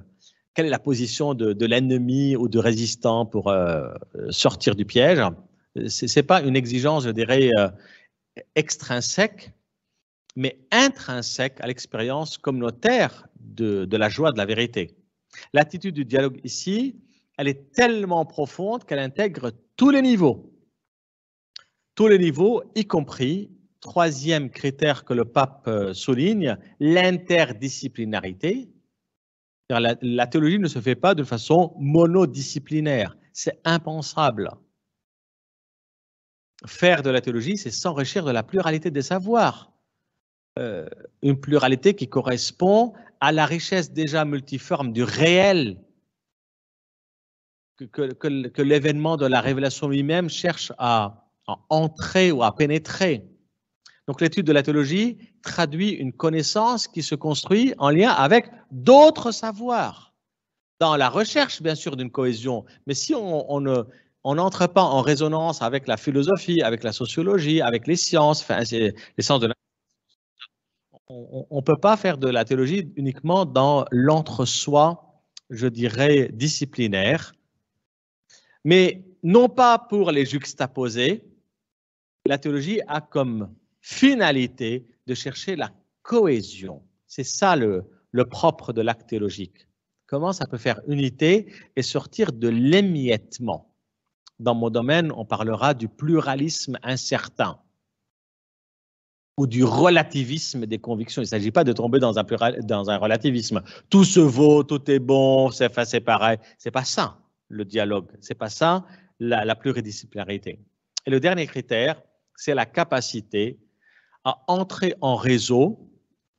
A: quelle est la position de, l'ennemi ou de résistant pour euh, sortir du piège. C'est pas une exigence, je dirais, euh, extrinsèque, mais intrinsèque à l'expérience communautaire de, de, la joie de la vérité. L'attitude du dialogue ici, elle est tellement profonde qu'elle intègre tous les niveaux. Tous les niveaux, y compris troisième critère que le pape euh, souligne, l'interdisciplinarité. La, théologie ne se fait pas de façon monodisciplinaire. C'est impensable. Faire de la théologie, c'est s'enrichir de la pluralité des savoirs. Euh, une pluralité qui correspond à la richesse déjà multiforme du réel que, l'événement de la révélation lui-même cherche à entrer ou à pénétrer. Donc l'étude de la théologie traduit une connaissance qui se construit en lien avec d'autres savoirs, dans la recherche bien sûr d'une cohésion. Mais si on, ne n'entre pas en résonance avec la philosophie, avec la sociologie, avec les sciences, enfin, les sciences de la... On ne peut pas faire de la théologie uniquement dans l'entre-soi, je dirais, disciplinaire, mais non pas pour les juxtaposer. La théologie a comme finalité de chercher la cohésion. C'est ça le, propre de l'acte théologique. Comment ça peut faire unité et sortir de l'émiettement Dans mon domaine, on parlera du pluralisme incertain ou du relativisme des convictions. Il ne s'agit pas de tomber dans un, plural, dans un relativisme. Tout se vaut, tout est bon, c'est c'est pareil. C'est pas ça le dialogue. C'est pas ça la pluridisciplinarité. Et le dernier critère, c'est la capacité à entrer en réseau,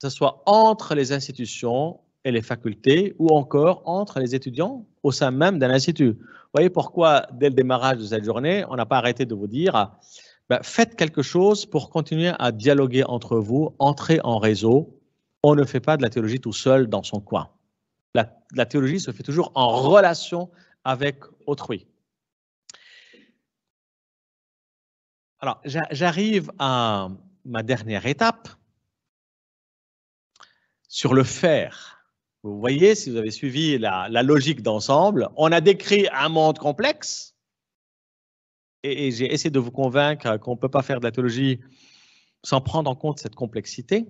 A: que ce soit entre les institutions et les facultés ou encore entre les étudiants au sein même d'un institut. Vous voyez pourquoi, dès le démarrage de cette journée, on n'a pas arrêté de vous dire ben, faites quelque chose pour continuer à dialoguer entre vous, entrer en réseau. On ne fait pas de la théologie tout seul dans son coin. La, la théologie se fait toujours en relation avec autrui. Alors, j'arrive à, ma dernière étape sur le faire. Vous voyez, si vous avez suivi la, logique d'ensemble, on a décrit un monde complexe et, j'ai essayé de vous convaincre qu'on ne peut pas faire de la théologie sans prendre en compte cette complexité,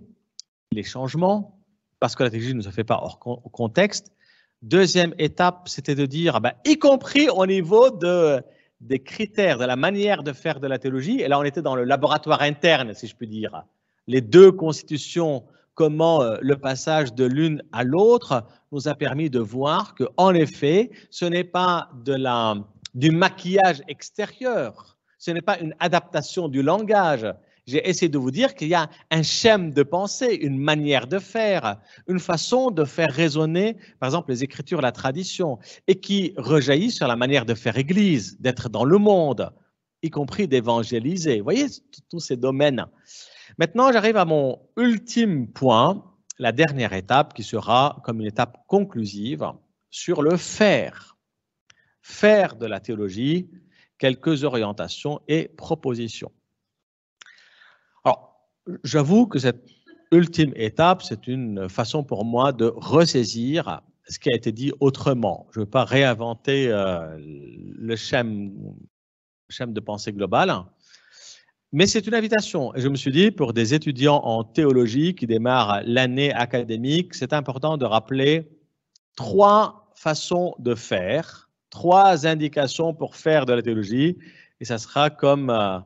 A: les changements, parce que la théologie ne se fait pas hors contexte. Deuxième étape, c'était de dire, ah ben, y compris au niveau de des critères, de la manière de faire de la théologie. Et là, on était dans le laboratoire interne, si je puis dire. Les deux constitutions, comment euh, le passage de l'une à l'autre nous a permis de voir que, en effet, ce n'est pas de la, du maquillage extérieur, ce n'est pas une adaptation du langage, j'ai essayé de vous dire qu'il y a un schème de pensée, une manière de faire, une façon de faire résonner, par exemple, les Écritures, la tradition, et qui rejaillit sur la manière de faire Église, d'être dans le monde, y compris d'évangéliser. Vous voyez tous ces domaines. Maintenant, j'arrive à mon ultime point, la dernière étape qui sera comme une étape conclusive sur le faire. Faire de la théologie quelques orientations et propositions j'avoue que cette ultime étape, c'est une façon pour moi de ressaisir ce qui a été dit autrement. Je ne veux pas réinventer euh, le schème, de pensée globale, mais c'est une invitation. Et je me suis dit, pour des étudiants en théologie qui démarrent l'année académique, c'est important de rappeler trois façons de faire, trois indications pour faire de la théologie, et ça sera comme... Euh,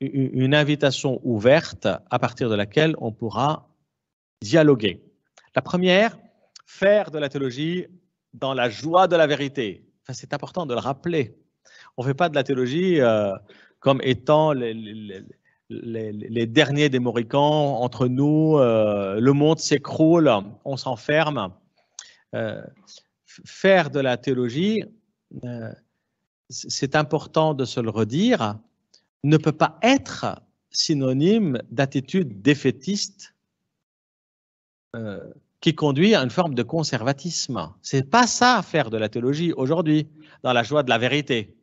A: une invitation ouverte à partir de laquelle on pourra dialoguer. La première, faire de la théologie dans la joie de la vérité. c'est important de le rappeler. On ne fait pas de la théologie euh, comme étant les, derniers des entre nous, euh, le monde s'écroule, on s'enferme. Euh, faire de la théologie, c'est important de se le redire, ne peut pas être synonyme d'attitude défaitiste euh, qui conduit à une forme de conservatisme. C'est pas ça faire de la théologie aujourd'hui, dans la joie de la vérité.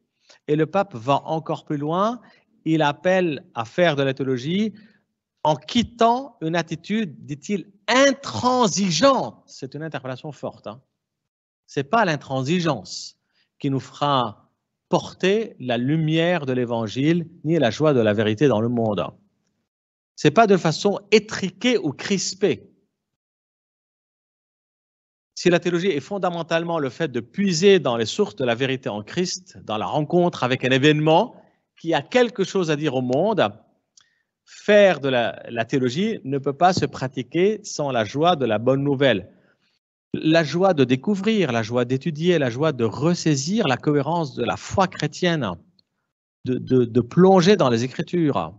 A: Et le pape va encore plus loin, il appelle à faire de la théologie en quittant une attitude, dit-il, intransigeante. C'est une interpellation forte. Hein. Ce n'est pas l'intransigeance qui nous fera porter la lumière de l'évangile ni la joie de la vérité dans le monde. C'est pas de façon étriquée ou crispée. Si la théologie est fondamentalement le fait de puiser dans les sources de la vérité en Christ, dans la rencontre avec un événement qui a quelque chose à dire au monde, faire de la, la théologie ne peut pas se pratiquer sans la joie de la bonne nouvelle la joie de découvrir, la joie d'étudier, la joie de ressaisir la cohérence de la foi chrétienne, de, plonger dans les Écritures,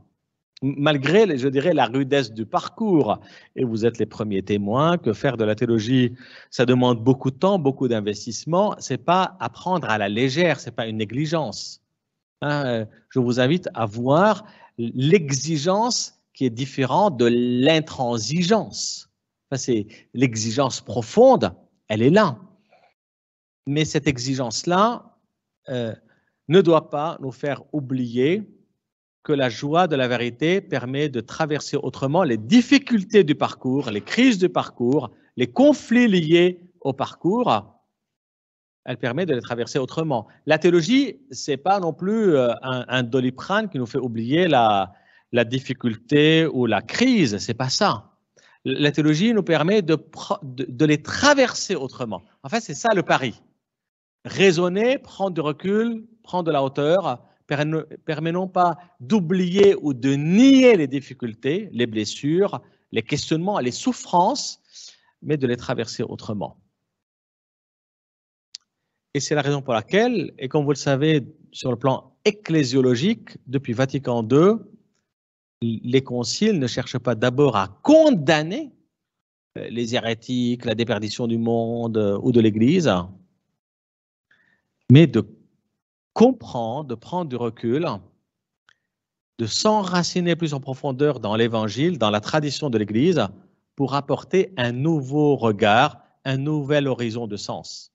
A: malgré, je dirais, la rudesse du parcours. Et vous êtes les premiers témoins que faire de la théologie, ça demande beaucoup de temps, beaucoup d'investissement. C'est pas apprendre à la légère, c'est pas une négligence. Hein, euh, je vous invite à voir l'exigence qui est différente de l'intransigeance c'est l'exigence profonde, elle est là. Mais cette exigence-là euh, ne doit pas nous faire oublier que la joie de la vérité permet de traverser autrement les difficultés du parcours, les crises du parcours, les conflits liés au parcours. Elle permet de les traverser autrement. La théologie, c'est pas non plus euh, un, doliprane qui nous fait oublier la, la difficulté ou la crise. C'est pas ça. La théologie nous permet de, les traverser autrement. En fait, c'est ça le pari. Raisonner, prendre du recul, prendre de la hauteur, permet non pas d'oublier ou de nier les difficultés, les blessures, les questionnements, les souffrances, mais de les traverser autrement. Et c'est la raison pour laquelle, et comme vous le savez, sur le plan ecclésiologique, depuis Vatican II, les conciles ne cherchent pas d'abord à condamner euh, les hérétiques, la déperdition du monde euh, ou de l'Église, mais de comprendre, de prendre du recul, de s'enraciner plus en profondeur dans l'Évangile, dans la tradition de l'Église, pour apporter un nouveau regard, un nouvel horizon de sens.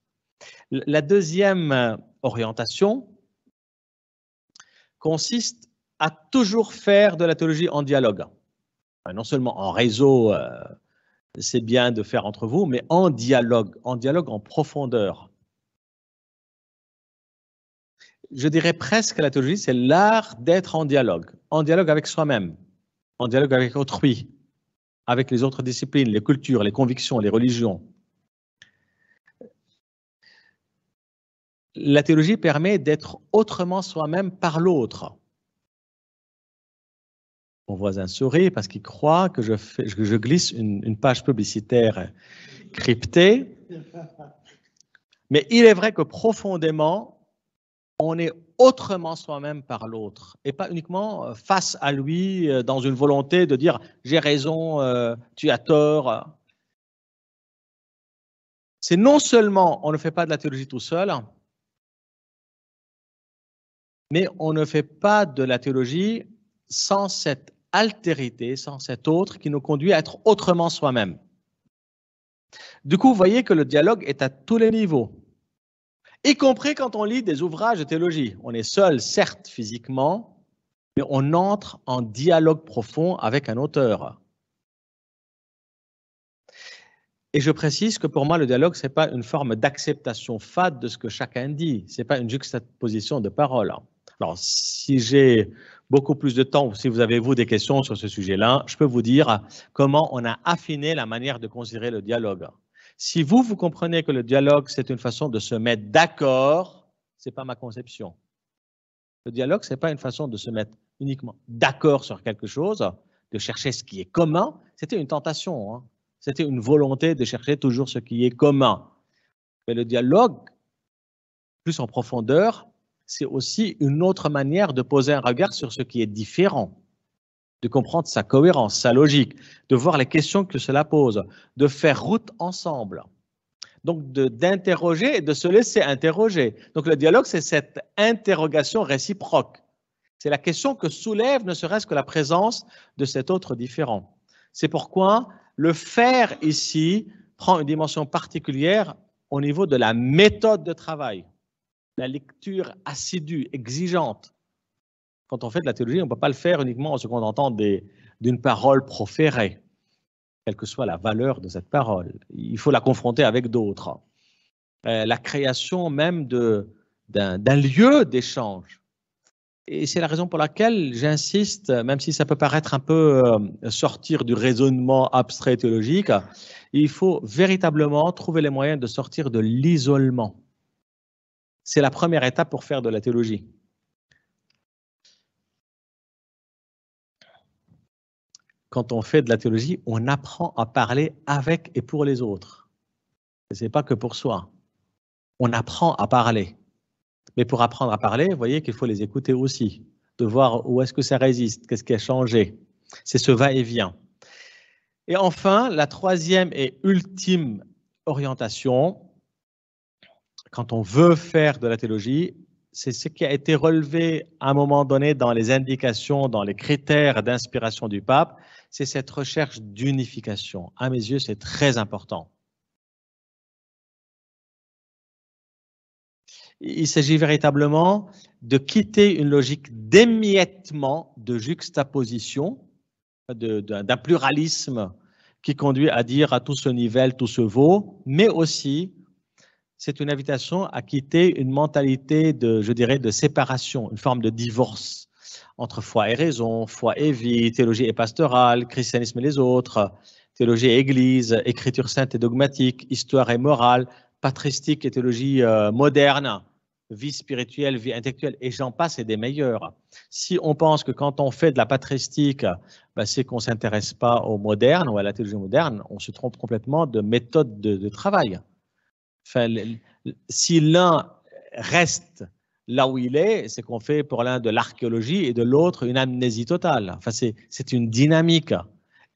A: La deuxième euh, orientation consiste à toujours faire de la théologie en dialogue. Euh, non seulement en réseau, euh, c'est bien de faire entre vous, mais en dialogue, en dialogue en profondeur. Je dirais presque que la théologie, c'est l'art d'être en dialogue, en dialogue avec soi-même, en dialogue avec autrui, avec les autres disciplines, les cultures, les convictions, les religions. La théologie permet d'être autrement soi-même par l'autre mon voisin sourit parce qu'il croit que je, fais, je glisse une, page publicitaire cryptée. Mais il est vrai que profondément, on est autrement soi-même par l'autre et pas uniquement euh, face à lui euh, dans une volonté de dire j'ai raison, euh, tu as tort. C'est non seulement on ne fait pas de la théologie tout seul, mais on ne fait pas de la théologie sans cette altérité, sans cet autre qui nous conduit à être autrement soi-même. Du coup, vous voyez que le dialogue est à tous les niveaux, y compris quand on lit des ouvrages de théologie. On est seul, certes, physiquement, mais on entre en dialogue profond avec un auteur. Et je précise que pour moi, le dialogue, ce n'est pas une forme d'acceptation fade de ce que chacun dit, ce n'est pas une juxtaposition de paroles. Alors, si j'ai beaucoup plus de temps. Si vous avez, vous, des questions sur ce sujet-là, je peux vous dire comment on a affiné la manière de considérer le dialogue. Si vous, vous comprenez que le dialogue, c'est une façon de se mettre d'accord, ce n'est pas ma conception. Le dialogue, ce n'est pas une façon de se mettre uniquement d'accord sur quelque chose, de chercher ce qui est commun. C'était une tentation, hein. c'était une volonté de chercher toujours ce qui est commun. Mais le dialogue, plus en profondeur, c'est aussi une autre manière de poser un regard sur ce qui est différent, de comprendre sa cohérence, sa logique, de voir les questions que cela pose, de faire route ensemble. Donc, d'interroger et de se laisser interroger. Donc, le dialogue, c'est cette interrogation réciproque. C'est la question que soulève ne serait-ce que la présence de cet autre différent. C'est pourquoi le faire ici prend une dimension particulière au niveau de la méthode de travail la lecture assidue, exigeante. Quand on fait de la théologie, on ne peut pas le faire uniquement en ce qu'on entend d'une parole proférée, quelle que soit la valeur de cette parole. Il faut la confronter avec d'autres. Euh, la création même d'un lieu d'échange. Et c'est la raison pour laquelle j'insiste, même si ça peut paraître un peu euh, sortir du raisonnement abstrait théologique, il faut véritablement trouver les moyens de sortir de l'isolement c'est la première étape pour faire de la théologie. Quand on fait de la théologie, on apprend à parler avec et pour les autres. Ce n'est pas que pour soi. On apprend à parler. Mais pour apprendre à parler, vous voyez qu'il faut les écouter aussi, de voir où est-ce que ça résiste, qu'est-ce qui a changé. C'est ce va-et-vient. Et enfin, la troisième et ultime orientation, quand on veut faire de la théologie, c'est ce qui a été relevé à un moment donné dans les indications, dans les critères d'inspiration du pape, c'est cette recherche d'unification. À mes yeux, c'est très important. Il s'agit véritablement de quitter une logique d'émiettement, de juxtaposition, d'un pluralisme qui conduit à dire à tout ce niveau, tout se vaut, mais aussi c'est une invitation à quitter une mentalité de, je dirais, de séparation, une forme de divorce entre foi et raison, foi et vie, théologie et pastorale, christianisme et les autres, théologie et église, écriture sainte et dogmatique, histoire et morale, patristique et théologie euh, moderne, vie spirituelle, vie intellectuelle, et j'en passe et des meilleurs. Si on pense que quand on fait de la patristique, bah, c'est qu'on ne s'intéresse pas au moderne ou à la théologie moderne, on se trompe complètement de méthode de travail. Si l'un reste là où il est, c'est qu'on fait pour l'un de l'archéologie et de l'autre une amnésie totale. Enfin, c'est une dynamique.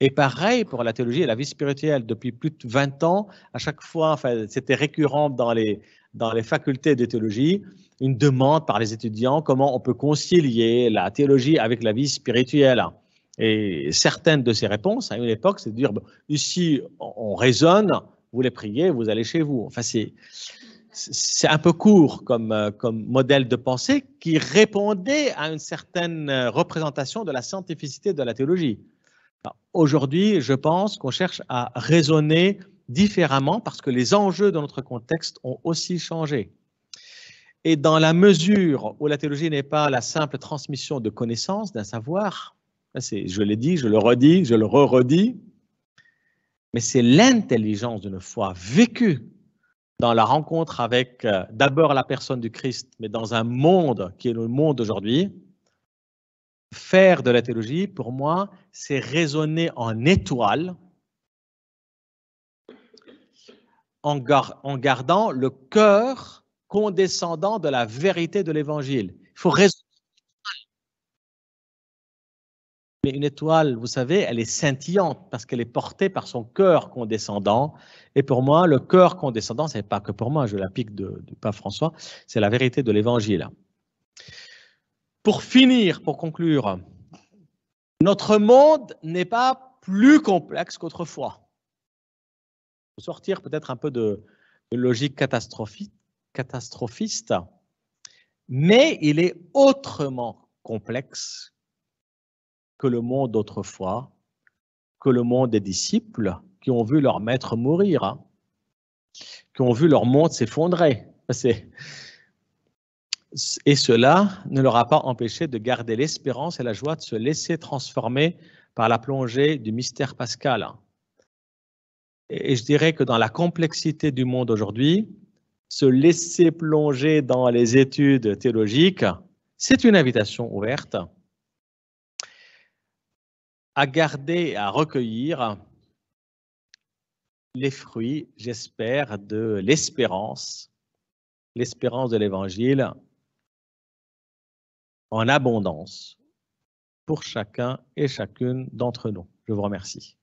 A: Et pareil pour la théologie et la vie spirituelle. Depuis plus de 20 ans, à chaque fois, enfin, c'était récurrent dans les, dans les facultés de théologie, une demande par les étudiants comment on peut concilier la théologie avec la vie spirituelle. Et certaines de ces réponses, à une époque, c'est de dire, ici, on raisonne, vous les priez, vous allez chez vous. Enfin, c'est, c'est un peu court comme, euh, comme modèle de pensée qui répondait à une certaine euh, représentation de la scientificité de la théologie. Aujourd'hui, je pense qu'on cherche à raisonner différemment parce que les enjeux de notre contexte ont aussi changé. Et dans la mesure où la théologie n'est pas la simple transmission de connaissances, d'un savoir, je l'ai dit, je le redis, je le re-redis, mais c'est l'intelligence d'une foi vécue dans la rencontre avec euh, d'abord la personne du Christ, mais dans un monde qui est le monde d'aujourd'hui. Faire de la théologie, pour moi, c'est raisonner en étoile, en, en gardant le cœur condescendant de la vérité de l'Évangile. Il faut raisonner Mais une étoile, vous savez, elle est scintillante parce qu'elle est portée par son cœur condescendant. Et pour moi, le cœur condescendant, n'est pas que pour moi, je la pique de, du pape François, c'est la vérité de l'évangile. Pour finir, pour conclure, notre monde n'est pas plus complexe qu'autrefois. Pour sortir peut-être un peu de, de logique catastrophiste, mais il est autrement complexe que le monde d'autrefois, que le monde des disciples qui ont vu leur maître mourir, hein, qui ont vu leur monde s'effondrer. Et cela ne leur a pas empêché de garder l'espérance et la joie de se laisser transformer par la plongée du mystère pascal. Et je dirais que dans la complexité du monde aujourd'hui, se laisser plonger dans les études théologiques, c'est une invitation ouverte à garder, à recueillir les fruits, j'espère, de l'espérance, l'espérance de l'Évangile en abondance pour chacun et chacune d'entre nous. Je vous remercie.